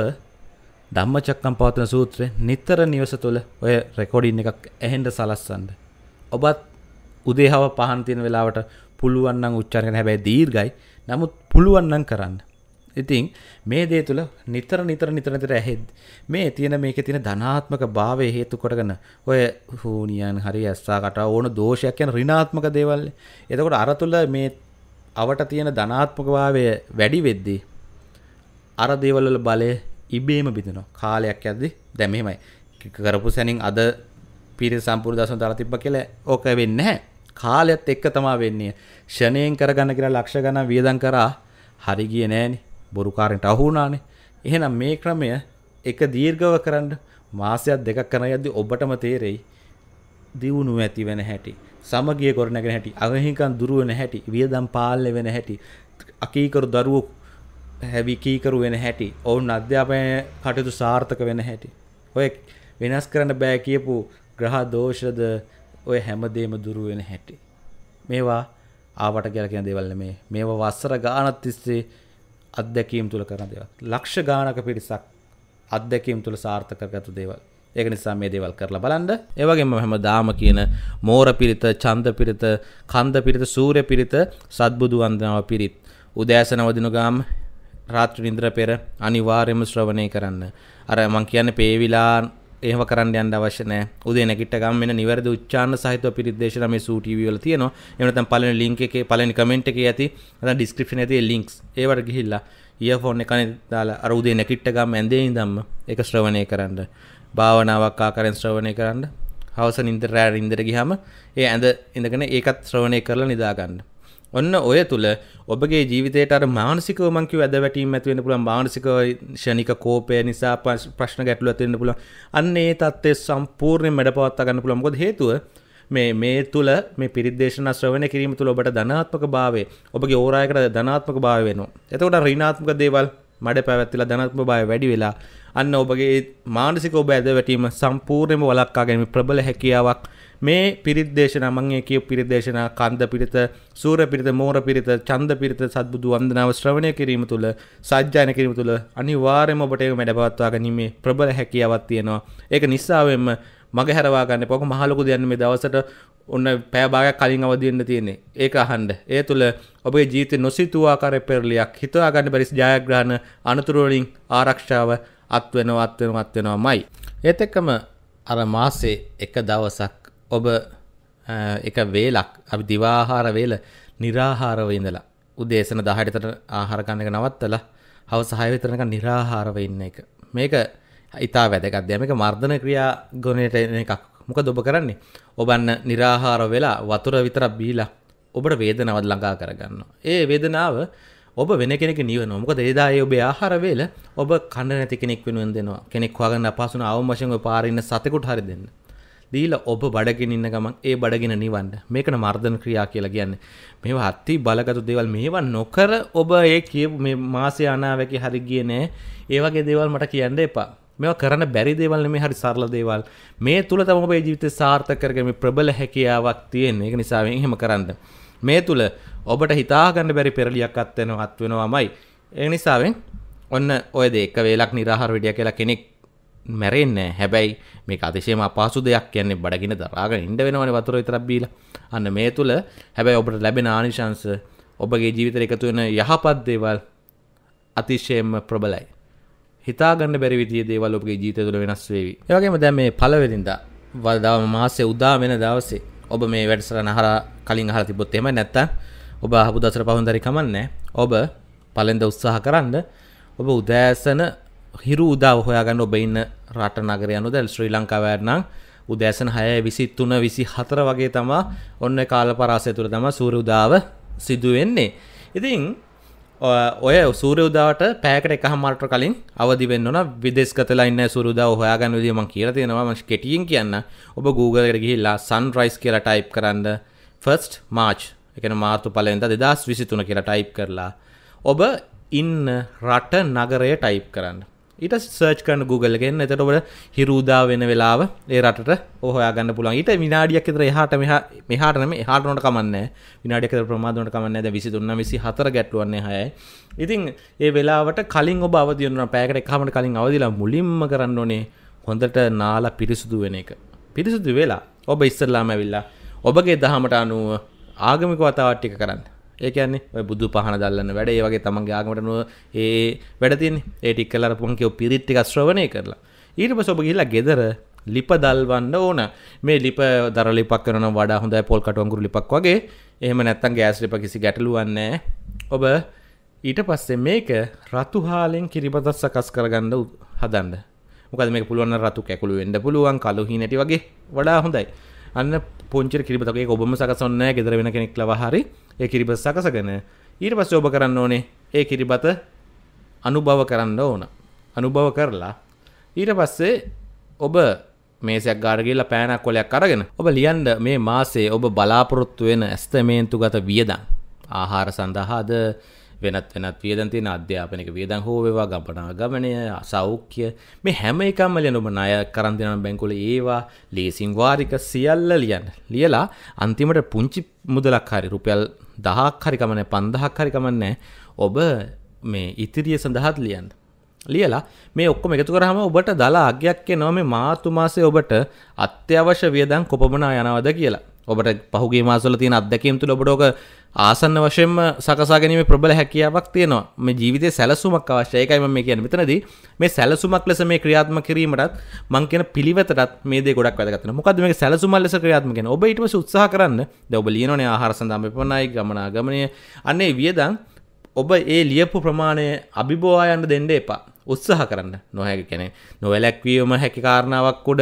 ධම්මචක්කම් පවත්වන සූත්‍රය නිතර නිවස තුළ ඔය රෙකෝඩින් එකක් ඇහෙන්න සලස්සන්න ඔබත් උදේහව පහන් තියෙන වෙලාවට පුළුවන් නම් උච්චාරණ කරන්න හැබැයි දීර්ඝයි නමුත් පුළුවන් නම් කරන්න ඉතින් මේ දේ තුළ නිතර නිතර නිතර නිතර ඇහෙද්දි මේ තියෙන මේකේ තියෙන ධනාත්මක භාවය හේතු කොටගෙන ඔය හූනියන් හරි ඇස්සා කට ඕන දෝෂයක් කියන ඍණාත්මක දේවල්. එතකොට අර තුළ මේ අවට තියෙන ධනාත්මක භාවය වැඩි වෙද්දී අර දේවල් වල බලය ඉබේම බිඳිනවා. කාලයක් යද්දී දැන් මෙහෙමයි. කරපු සැනින් අද පිරිස සම්පූර්ණ දසන දාලා තිබ්බ කියලා ඕක වෙන්නේ නැහැ. කාලයත් එක්ක තමයි වෙන්නේ. ෂණයෙන් කරගන්න කියලා ලක්ෂ ගණන් වියදම් කරා හරි ගියේ නෑනේ. බොරුකාරෙන්ට අහුුණානේ එහෙනම් මේ ක්‍රමය එක දීර්ඝව කරන්න මාසයක් දෙකක් කරන යද්දී ඔබටම තේරෙයි දියුණු ඇති වෙන හැටි සමගිය ගොඩනැගෙන හැටි අවහිකන් දුර වෙන හැටි වියදම් පාලනය වෙන හැටි අකීකරු දරුවෝ හැවි කීකරු වෙන හැටි ඔවුන් අධ්‍යාපනය කටයුතු සාර්ථක වෙන හැටි ඔය වෙනස් කරන්න බෑ කියපු ග්‍රහ දෝෂද ඔය හැමදේම දුරු වෙන හැටි මේවා ආවට කියලා කියන දේවල් නෙමේ මේවා වසර ගානක් තිස්සේ අත්දැකීම් තුළ කරන දේවල්. ලක්ෂ ගානක පිරිසක් අත්දැකීම් තුළ සාර්ථක කරගත දේවල්. ඒක නිසා මේ දේවල් කරලා බලන්න. ඒ වගේම හැමදාම කියන මෝර පිරිත, චන්ද පිරිත, කන්ද පිරිත, සූර්ය පිරිත, සත්බුදු වන්දනාව පිරිත්. උදෑසන වදින ගාම රාත්‍රී නින්දර පෙර අනිවාර්යයෙන්ම ශ්‍රවණය කරන්න. අර මං කියන්නේ පේවිලා ඒම කරන්න යන්න අවශ්‍යන උදේ නැකිට ගම් වෙන නිවැරදි උච්චාරණ සහිතව පිරිත් දේශනා මේ සූ ටීවී වල තියෙනවා එහෙම නැත්නම් පළවෙනි ලින්ක් එකේ පළවෙනි කමෙන්ට් එකේ ඇති නැත්නම් ඩිස්ක්‍රිප්ෂන් එකේ ලින්ක්ස් ඒවට ගිහිල්ලා ඉයර්ෆෝන් එක කනේ දාලා අර උදේ නැකිට ගම් ඇඳේ ඉඳන්ම ඒක ශ්‍රවණය කරන්න භාවනාවක් ආකාරයෙන් ශ්‍රවණය කරන්න හවස නින්දර රෑ නින්දර ගියාම ඒ ඇඳ ඉඳගෙන ඒකත් ශ්‍රවණය කරලා නිදාගන්න ඔන්න ඔය තුළ ඔබගේ ජීවිතයට මානසික මංකි වැද වැටීම ඇතිවෙන පුළන් මානසික ෂණික කෝපය නිසා ප්‍රශ්න ගැටලු ඇතිවෙන්න පුළ අන්නේ තත්ත්ය සම්පූර්ණය මැඩ පවත්තා ගන්න පුළන් ගොද හේතුව මේ මේ තුළ මේ පිරිදේශන ශ්‍රවණ කිරීම තුළ ඔබට ධනාත්මක භාවේ ඔබගේ ඕරායකට ධනාත්මක භාව වෙනවා එතකොට රිනාත්මක දේවල් මඩ පැවැත්තිලා ධනත්ම බය වැඩි වෙලා අන්න ඔබගේ මානසික ඔබ ඇද වැටීම සම්පූර්ණයම වලක්කාගැනීම ප්‍රබල හැකියාවක් මේ පිරිත්දේශනා මං ඒ කියපු පිරිත්දේශනා කන්ද පිරිත සූර පිරිත මෝර පිරිත ඡන්ද පිරිත සත්බුදු වන්දනාව ශ්‍රවණය කිරීම තුළ සජ්ජායන කිරීම තුළ අනිවාර්යයෙන්ම ඔබට ඒක මැඩපවත්වා ගැනීමේ ප්‍රබල හැකියාවක් තියෙනවා ඒක නිසාවෙන්ම මගේ හැරවා ගන්න පොක මහලොකු දෙයන්න මේ දවසට ඔන්න පෑභාගයක් කලින් අවදිවෙන්න තියෙන්නේ ඒක අහන්ඩ ඒ තුළ ඔබේ ජීත නොසිතුවාකාර පෙරලියක් හිතවා ගන්න බැරිස් ජයග්‍රහණ අනතුරුවලින් ආරක්ෂාව අත්වෙන අත්වෙන අත්වෙනවා මයි. ඒත් එක්කම අර මාසේ එක දවසක් ඔබ එක වේලක් අපි දිවාහාර වේල निराහාරව ඉඳලා උදේසන 10ට විතර ආහාර ගන්න එක නවත්තලා හවස 6 විතරනකන් निराහාරව ඉන්න එක. මේක ඊටා වැදගත් දෙයක්. මේක මර්ධන ක්‍රියා ගුණයට එන එකක්. මොකද ඔබ කරන්නේ? ඔබන්න निराහාර වෙලා වතුර විතරක් බීලා ඔබට වේදනාව ළඟා කරගන්නවා. ඒ වේදනාව ඔබ වෙන කෙනෙක් නිවනවා. මොකද එදා ඒ ඔබේ ආහාර වේල ඔබ කන්න නැති කෙනෙක් වෙනුවෙන් දෙනවා. කෙනෙක් හොයාගන්න අපහසු වන අවම වශයෙන් ඔය පාරේ ඉන්න සතෙකුට හරි දෙන්න. දීල ඔබ බඩගෙන ඉන්න ගමන් ඒ බඩගෙන නිවන්න මේකන මර්ධන ක්‍රියා කියලා කියන්න මේ හත්ති බලගතු දෙවල් මේවා නොකර ඔබ ඒ කියපු මේ මාසය අනාවැකි හරි කියනෑ ඒවගේ දේවල් මට කියන්න එපා මෙවා කරන බැරි දේවල් මේ හරි සරල දේවල් මේ තුළ තම ඔබේ ජීවිත සාර්ථකරගම ප්‍රබල හැකියාවක් තියෙන එක නිසාවෙන් එහෙම කරන්න මේ තුළ ඔබට හිතාගන්න බැරි පෙරලියක් අත්වෙන අත්වෙනවාමයි ඒ නිසාවෙන් ඔන්න ඔය දෙක වේලක් නිරහර විඩිය කියලා කෙනෙක් මැරෙන්න හැබැයි මේ අතිශයම පාසු දෙයක් කියන්නේ බඩගෙන දරාග ඉඩ වෙනවන වතුර විතරබ්බීල අන්න මේ තුළ හැබැයි ඔබට ලැබෙන ආනිශංස ඔබගේ ජීවිතර එකතු වෙන යහපත් දේවල් අතිශයම ප්‍රබලයි හිතාගන්න බැරි විදිය දේවල් ඔබගේ ජීත තුළ වෙනස් වේවි ඒවගේම දැ මේ පලවෙදින්ද වදාව මාසේ උදා වෙන දවසේ ඔබ මේ වැඩසර නහර කලින් හර තිබොත් එම නැත්ත ඔබ හපු දසර පහුන්දරි කමන්න ඔබ පලෙන්ද උත්සාහ කරන්න ඔබ උදෑසන හිරු උදාව හොයාගන්න ඔබයින්න රට නගරයනු දැල් ශ්‍රී ලංකාවෑරනම් උදෑසන හය විසිත් තුන විසි හතර වගේ තමා ඔන්න කාල පරාසය තුර තම සූරුදාව සිදුවෙන්නේ. ඉතින් ඔය සූරයුදාවට පෑකට එක හමට කලින් අවදිවෙන්න විදෙස්කතලා ඉන්න සුරුදාව හොයාගන්න විදිම කියර තියෙනවා මං කෙටියෙන් කියන්න ඔබ Googleලට ගිහිල්ලා සන් රයිස් කියලා ටයිප් කරන්න ෆස්ට් මාච් එකන මාර්තු පලෙන්ද දෙදස් විසිතුන කියලා ටයිප් කරලා ඔබ ඉන්න රට නගරය ටයිප් කරන්න ඊට සර්ච් කරන්න Googleගෙන් එතට ඔබට හිරුදා වෙන වෙලාව ඒ රටට ඔහොයා ගන්න පුළුවන් ඊට විනාඩියක් විතර එහාට මෙහා මෙහාට නෙමෙයි එහාට උනට කමන්නේ විනාඩියක් විතර ප්‍රමාද උනට කමන්නේ දැන් 23 24 ගැටුවන්නේ 6යි ඉතින් ඒ වෙලාවට කලින් ඔබ අවදි වෙනවා පැයකට එකහමකට කලින් අවදිලා මුලින්ම කරන්න ඕනේ හොඳට නාලා පිරිසුදු වෙන එක පිරිසුදු වෙලා ඔබ ඉස්සරලාම ඇවිල්ලා ඔබගේ දහමට අනුව ආගමික වතාවත් ටික කරන්න ඒකන්නේ බුදු පහන දල්ලන්න වැඩ ඒ වගේ තමන් ගාගමට නුව ඒ වැඩතින් ඒටික් කලර පුන්කෝ පිරිත්තික ශ්‍රවණය කරලා ඊට පස ඔබ ගිල්ලා ගෙදර ලිප දල්වන්න ඕන මේ ලිප දර ලිපක් කරන වඩා හොඳයි පොල් කටුවන්ගුරු ලිපක් වගේ එහෙම නැත්තන් ගෑස් ලිප කිසි ගැටලුවන්නේ ඔබ ඊට පස්සේ මේක රතුහාලෙන් කිරිබතත් සකස් කරගන්න හදන්න මොකද මේ පුළුවන් රතු කැකුළු වෙන්න පුළුවන් කලුහි නැටි වගේ වඩා හොඳයි අන්න පොංචි කිරිබතගේ ඔබම සකසන්න ගෙදර වෙන කෙනෙක් ලවහරි ඒ කිරිබත් සකසගෙන ඊට පස්සේ ඔබ කරන්න ඕනේ ඒ කිරිබත අනුභව කරන්න ඕන. අනුභව කරලා ඊට පස්සේ ඔබ මේසයක් ගාඩ ගිහිල්ලා පෑනක් කොලයක් අරගෙන ඔබ ලියන්න මේ මාසේ ඔබ බලාපොරොත්තු වෙන ඇස්තමේන්තු ගත වියදම් ආහාර සඳහාද වෙනත් වෙනත් වියදන් තියෙන අධ්‍යාපනික වියදන් හෝ වේවා ගම්පනා ගමනය සෞඛ්‍ය මේ හැම එකම ලියන ඔබ ණය කරන් දෙනන බැංකුවල ඒවා ලේසින් වාරික සියල්ල ලියන්න. ලියලා අන්තිමට පුංචි මුදලක් හරි රුපියල් 1000ක් හරි කමන්නේ 5000ක් හරි කමන්නේ ඔබ මේ ඉතිරිය සඳහාත් ලියන්න. ලියලා මේ ඔක්කොම එකතු කරහම ඔබට දලා අගයක් එනවා මේ මාර්තු මාසේ ඔබට අත්‍යවශ්‍ය වියදම් කොපමණ යනවද කියලා. ඔබට පහුගේ මාසල තියෙන අත්දැකීම් තුළ ඔබට ඕක ආසන්න වශයෙන්ම සකසා ගැනීම ප්‍රබල හැකියාවක් තියෙනවා මේ ජීවිතේ සැලසුමක් අවශ්‍යයි ඒකයි මම කියන්නේ මෙතනදී මේ සැලසුමක් ලෙස මේ ක්‍රියාත්මක කිරීමටත් මං කියන පිළිවෙතටත් මේ දේ ගොඩක් වැදගත් වෙනවා මොකද්ද මේක සැලසුමක් ලෙස ක්‍රියාත්මක කරන ඔබ ඊට පස්සේ උත්සාහ කරන්න දැන් ඔබ ලියනෝනේ ආහාර සඳහා මෙපමණයි ගමනාගමනය අන්න ඒ වියදම් ඔබ ඒ ලියපු ප්‍රමාණය අභිබෝවා යන්න දෙන්න එපා උත්සාහ කරන්න නොහැකි කෙනෙක් නොවැළැක්වීම හැකි කාරණාවක් උඩ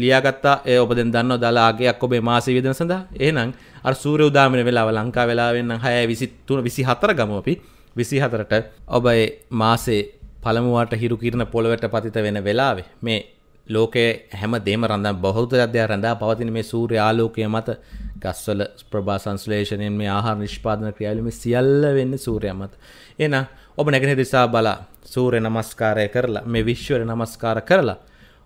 ලියාගත්තා ඒ ඔබදෙන් දන්න දාලාගේයක් ඔබේ මාස විදන සඳහා ඒනම් අර සූර උදාමන වෙලා ලංකා වෙලාවෙන්න හය විසිත්තුන විසි හතර ගම අපි විසි හතරට ඔබයි මාසේ පළමුවාට හිරු කිරණ පොළොවට පතිත වෙන වෙලාවේ මේ ලෝකයේ හැම දේම රඳම් බෞද්ධ අධ්‍යය රඳා පවතින මේ සූර්ය ආලෝකය මත ගස්වල ප්‍රභා සංස්ලේෂණයෙන් මේ ආහාර නිෂ්පාදන ක්‍රියාවලිම සියල්ල වෙන්න සූර්යයා මත. එහෙනම් ඔබ නැගෙනහිර දිසා බලා සූර්ය නමස්කාරය කරලා මේ විශ්වර නමස්කාර කරලා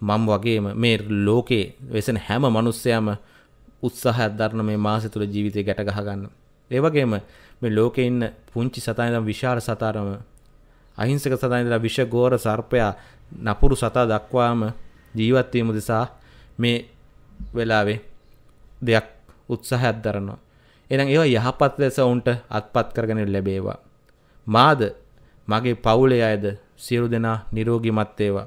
මම් වගේම මේ ලෝකේ වෙසෙන හැම මනුස්සයම උත්සාහයක් දරන මේ මාසය තුළ ජීවිතය ගැට ගහගන්න. ඒ වගේම මේ ලෝකේ ඉන්න පුංචි සතා ඉඳන් විශාල සතාරම අහිංසක සතා ඉඳලා විෂගෝර සර්පයා නපුරු සතා දක්වාම ජීවත් වීම දිසා මේ වෙලාවේ දෙයක් උත්සාහයක් දරනවා. එහෙනම් ඒවා යහපත් ලෙස උන්ට අත්පත් කරගෙන ලැබේවා. මාද මගේ පවුලේ අයද සියලු දෙනා නිරෝගිමත් වේවා.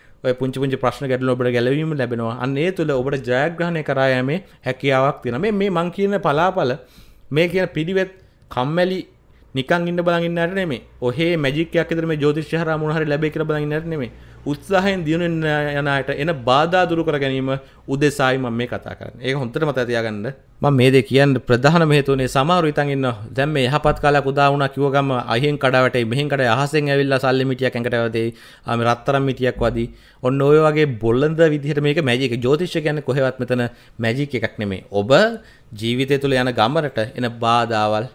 පුංච පුංච ප්‍රශ්න ගැටල ඔබට ගැලවීම ලැබෙනවා අන්නේ තුළ ඔබට ජයග්‍රහණය කරායමේ හැකියාවක් තියෙන මේ මං කියන පලාපල මේ කියන පිළිවෙත් කම්මැලි නිකන් ඉන්න බලන් ඉන්නට නෙමෙයි. ඔහේ මැජික් එකක් විතර මේ ජ්‍යොතිෂ්‍ය හරහා මොන හරි ලැබෙයි කියලා බලන් ඉන්නට නෙමෙයි. උත්සාහයෙන් දියුණුවෙන් යන අයට එන බාධා දුරු කර ගැනීම උදෙසායි මම මේ කතා කරන්නේ. ඒක හොඳට මතක තියාගන්න. මම මේ දෙ කියන්න ප්‍රධාන හේතුනේ සමහරු ඉතින් ඉන්න දැන් මේ යහපත් කාලයක් උදා වුණා කිව්ව ගම අහින් කඩා වැටේ මෙහෙන් කඩේ අහසෙන් ඇවිල්ලා සල්ලි මිටියක් ඇඟට වැදේ. ආ මේ රත්තරන් මිටියක් වදී. ඔන්න ඔය වගේ බොළඳ විදිහට මේක මැජික් ජ්‍යොතිෂය කියන්නේ කොහෙවත් මෙතන මැජික් එකක් නෙමෙයි. ඔබ ජීවිතය තුළ යන ගමනට එන බාධාවල්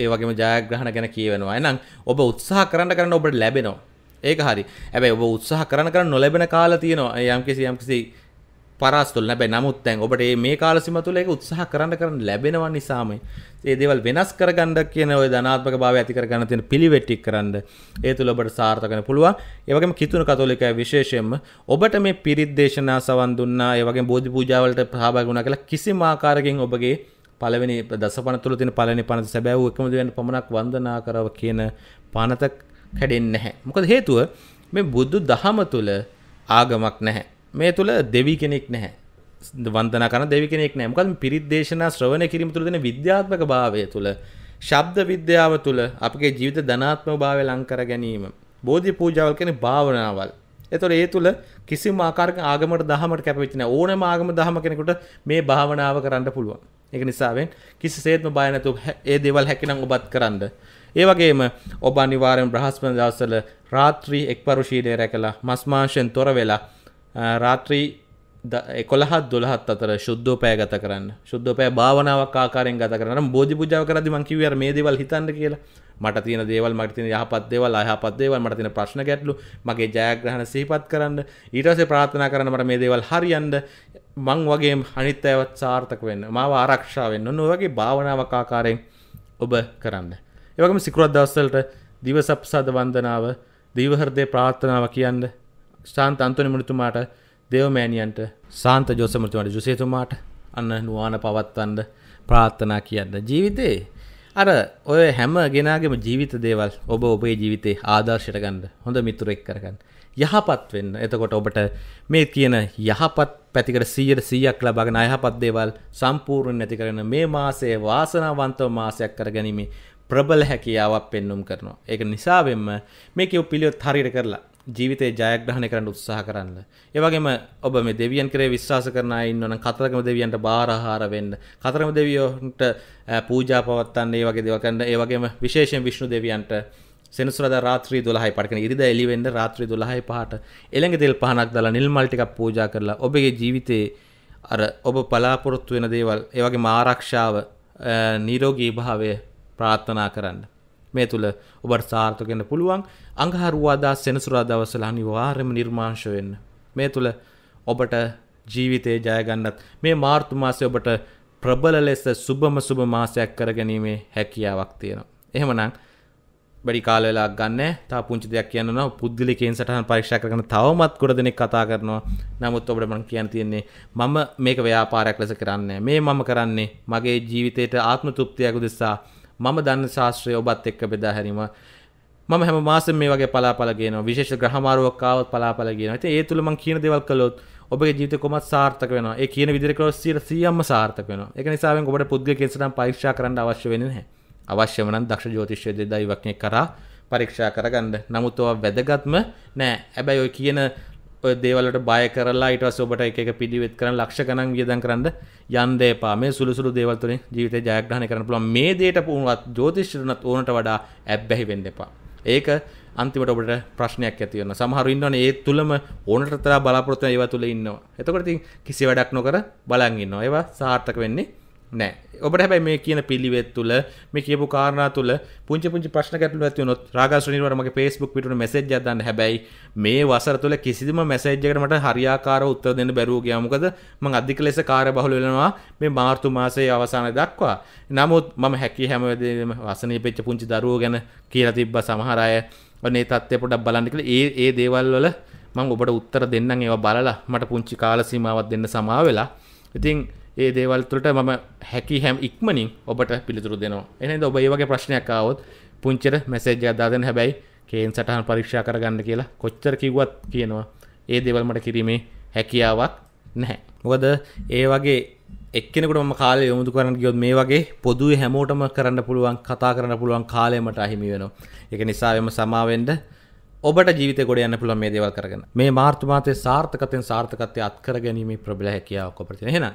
ඒ වගේම ජයග්‍රහණ ගැන කියවෙනවා. එහෙනම් ඔබ උත්සාහ කරන්න කරන්න ඔබට ලැබෙනවා. ඒක හරි ඇබැයි ඔබ උත්සාහ කරන කර නොලැබෙන කාල තියෙනවා යම් කිසි යම් කිසි පරස්තුල් ලැබැයි නමුත් දැන් ඔබට මේ කාලසිම තුළ ඒක උත්සාහ කරන්න කරන්න ලැබෙනවා නිසාමයි ඒ දේවල් වෙනස් කරගන්න කියන ඔය ධනාත්මක භාවය ඇති කරගන්න තියෙන පිළිවෙටික් කරන්න ඒ තුළ ඔබට සාර්ථක වෙන්න පුළුවන් ඒ වගේම කිතුණු කතෝලිකය විශේෂයෙන්ම ඔබට මේ පිරිත් දේශනා සවන් දුන්නා ඒ වගේම බෝධි පූජා වලට සහභාගී වුණා කියලා කිසිම ආකාරකින් ඔබගේ පළවෙනි දසපන තුළ තියෙන පළවෙනි පනත සැබෑවූ එකම දෙවියන් පමණක් වන්දනා කරව කියන පනත කැඩෙන්නේ නැහැ. මොකද හේතුව මේ බුදු දහම තුල ආගමක් නැහැ. මේ තුල දෙවි කෙනෙක් නැහැ. වන්දනා කරන දෙවි කෙනෙක් නැහැ. මොකද පිරිත් දේශනා ශ්‍රවණය කිරීම තුල දෙන විද්‍යාත්මක භාවය තුල ශබ්ද විද්‍යාව තුල අපගේ ජීවිත ධනාත්මක භාවය ලං කර ගැනීම බෝධි පූජාවල් කියන භාවනාවල් එතොට ඒ තුළ කිසිම ආකාරක ආගමට දහමට කැපවිච්චන ඕනම ආගම දහම කෙනෙකුට මේ භාවනාව කරන්න පුළුවන්. එක නිසාවෙන් කිසි සේත්ම බයනැතු ඒ දෙවල් හැකිනම් ඔබත් කරන්න. ඒවගේම ඔබ අනිවාරෙන් බ්‍රහස්පන දවසල රාත්‍රී එක් පරුෂීඩය රැකලා මස්මාංශයෙන් තොර වෙලා රාත්‍රී එකොළහත් දොළහත් අතර ශුද්ධෝපය ගත කරන්න ශුද්ධපය භාවනාවක් ආකාරෙන් ගත කරන බෝධි පුජාව කරදි මංකිවර මේ දේවල් හිතන්න කියලා මට තියෙන දේවල් මට තියෙන යහපත් දේවල් අයහපත් දේවල් මට තියෙන ප්‍රශ්න ගැටලු මගේ ජයග්‍රහණ සිහිපත් කරන්න ඊට පස්සේ ප්‍රාර්ථනා කරන්න මට මේ දේවල් හරියන්න මං වගේ අනිත් අයවත් සාර්ථක වෙන්න මාව ආරක්ෂා වෙන්න ඔන්න ඔය වගේ භාවනාවක් ආකාරයෙන් ඔබ කරන්න ඒවගම සිකුරත් දවස්සලට දිවසප්සාද වන්දනාව දීවහරදය ප්‍රාර්ථනාව කියන්න ශාන්ත අන්තනි මුනිතුමාට දේවමෑණියන්ට සාන්ත ජෝසමතුමට ජුසේතුමාට අන්න නුවාන පවත්වන්ඩ ප්‍රාර්ථනා කියන්න ජීවිතේ අර ඔය හැම ගෙනගේම ජීවිත දේවල් ඔබ ඔබේ ජීවිතේ ආදර්ශයට ගන්න හොඳ මිතුරෙක් කරගන්න යහපත් වෙන්න එතකොට ඔබට මේ කියන යහපත් පැතිකට සීයට සීයක් ලබගෙන අයහපත් දේවල් සම්පූර්ණ නැති කරන මේ මාසේ වාසනාවන්තව මාසයක් කරගැනීමේ ප්‍රබල හැකියාවක් පෙන්නුම් කරනවා. ඒක නිසාවෙන්ම මේක පිළියොත් හරියට කරලා ජීවිතේ ජයග්‍රහණය කරන්න උත්සාහ කරන්න. ඒ වගේම ඔබ මේ දෙවියන් කරේ විශ්වාස කරන අය ඉන්නවනම් කතරගම දෙවියන්ට බාරහාර වෙන්න. කතරගම දෙවියන්ට පූජා පවත්වන්න, ඒ වගේ දේවල් කරන්න. ඒ වගේම විශේෂයෙන් විෂ්ණු දෙවියන්ට සෙනසුරදා රාත්‍රී 12යි පඩකන ඉරිදා එළි වෙන්න රාත්‍රී 12යි පහට එළඟ තෙල් පහනක් දාලා නිල් මල් ටිකක් පූජා කරලා ඔබගේ ජීවිතේ අර ඔබ බලාපොරොත්තු වෙන දේවල්, ඒ වගේම ආරක්ෂාව, නිරෝගී භාවය ප්‍රාර්ථනා කරන්න. මේ තුළ ඔබට සාර්ථකෙන්න්න පුළුවන් අඟහරුවාදා සෙනසුරා දවසල අනිවාර්යම නිර්මාංශ වෙන්න. මේ තුළ ඔබට ජීවිතය ජයගන්නත් මේ මාර්තුමාසය ඔබට ප්‍රබල ලෙස සුබම සුබ මාසයක් කරගැනීමේ හැකියාවක් තියෙනවා. එහෙමනම් බඩි කාලවෙලා ගන්න තා පුංචි දෙයක් කියන්න පුද්ගලිකෙන් සටහන් පරික්ෂ කරන තවමත් ගොඩ දෙනෙක් කතා කරනවා නමුත් ඔබට මන කියන්න තියෙන්නේ මම මේක ව්‍යාපාරයක් ලෙස කරන්නේ මේ මම කරන්නේ මගේ ජීවිතයට ආත්ම තුෘප්තියක දෙසා මම දන්න ශාස්ත්‍රය ඔබත් එක්ක බෙදා හැරීම මම හැම මාසෙම මේ වගේ පලාපල කියනවා විශේෂ ග්‍රහමාරුවක් ආවත් පලාපල කියනවා. ඉතින් ඒ තුල මම කියන දේවල් කළොත් ඔබගේ ජීවිතය කොමත් සාර්ථක වෙනවා. ඒ කියන විදිහට කළොත් 100%ක්ම සාර්ථක වෙනවා. ඒක නිසා වෙන් ඔබට පුද්ගලික කේසනම් පරීක්ෂා කරන්න අවශ්‍ය වෙන්නේ නැහැ. අවශ්‍යම නම් දක්ෂ ජ්‍යොතිෂ වේදයි වක්නේ කරා පරීක්ෂා කරගන්න. නමුත් ඔය වැදගත්ම නෑ. හැබැයි ඔය කියන දේවලට බය කරලා ඊට පස්සේ ඔබට එක එක පිළිවෙත් කරන් ලක්ෂ ගණන් වියදම් කරන්න යන්න එපා. මේ සුළු සුළු දේවල් තුලින් ජීවිතේ ජයග්‍රහණය කරන්න පුළුවන්. මේ දේට වුණත් ජ්‍යොතිෂයට ඕනට වඩා ඇබ්බැහි වෙන්න එපා. ඒක අන්තිමට ඔබට ප්‍රශ්නයක් ඇති වෙනවා. සමහරු ඉන්නවනේ ඒ තුලම ඕනට තරම් බලාපොරොත්තු වෙන ඒවා තුල ඉන්නවා. එතකොට ඉතින් කිසි වැඩක් නොකර බලන් ඉන්නවා. ඒවා සාර්ථක වෙන්නේ නෑ ඔබට හැබැයි මේ කියන පිළිවෙත් තුළ මේ කියපු කාරණා තුළ පුංචි පුංචි ප්‍රශ්න ගැටලු ඇති වුණොත් රාගා සුනිල්වර මගේ Facebook පිටුන මැසේජ් එකක් දාන්න හැබැයි මේ වසර තුළ කිසිම මැසේජ් එකකට මට හරියාකාරව උත්තර දෙන්න බැරුව ගියා මොකද මම අධික ලෙස කාර්යබහුල වෙනවා මේ මාර්තු මාසයේ අවසානය දක්වා නමුත් මම හැකි හැම වෙලේම වසනීපෙච්ච පුංචි දරුවෝ ගැන කියලා තිබ්බා සමහර අය ඔනේ තත්ත්වය පොඩ්ඩක් බලන්න කියලා ඒ ඒ දේවල් වල මම ඔබට උත්තර දෙන්නම් ඒවා බලලා මට පුංචි කාල සීමාවක් දෙන්න සමා වෙලා ඉතින් ඒ දේවල්තුලට මම හැකි හැම් ඉක්මනින් ඔබට පිළිතුරු දෙනවා එනද ඔබ ඒ වගේ ප්‍රශ්නයක් ආවොත් පුංචර මැසේජ් එකක් දාන්න හැබැයි කේන් සටහන් පරීක්ෂා කරගන්න කියලා කොච්චර කිව්වත් කියනවා ඒ දේවල් මට කිරීමේ හැකියාවක් නැහැ මොකද ඒ වගේ එක්කෙනෙකුට මම කාලය යොමුතු කරන්න ගියොත් මේ වගේ පොදුවේ හැමෝටම කරන්න පුළුවන් කතා කරන්න පුළුවන් කාලයමට අහිමි වෙනවා ඒක නිසා එම සමාවෙන්ද ඔබට ජීවිත ගොඩ යන්න පුළුවන් මේ දේවල් කරගෙන මේ මාර්තු මාතේ සාර්ථකතෙන් සාර්ථකත්වය අත්කර ගැනීමේ ප්‍රබල හැකියාවක් ඔබට තියෙන එහෙනම්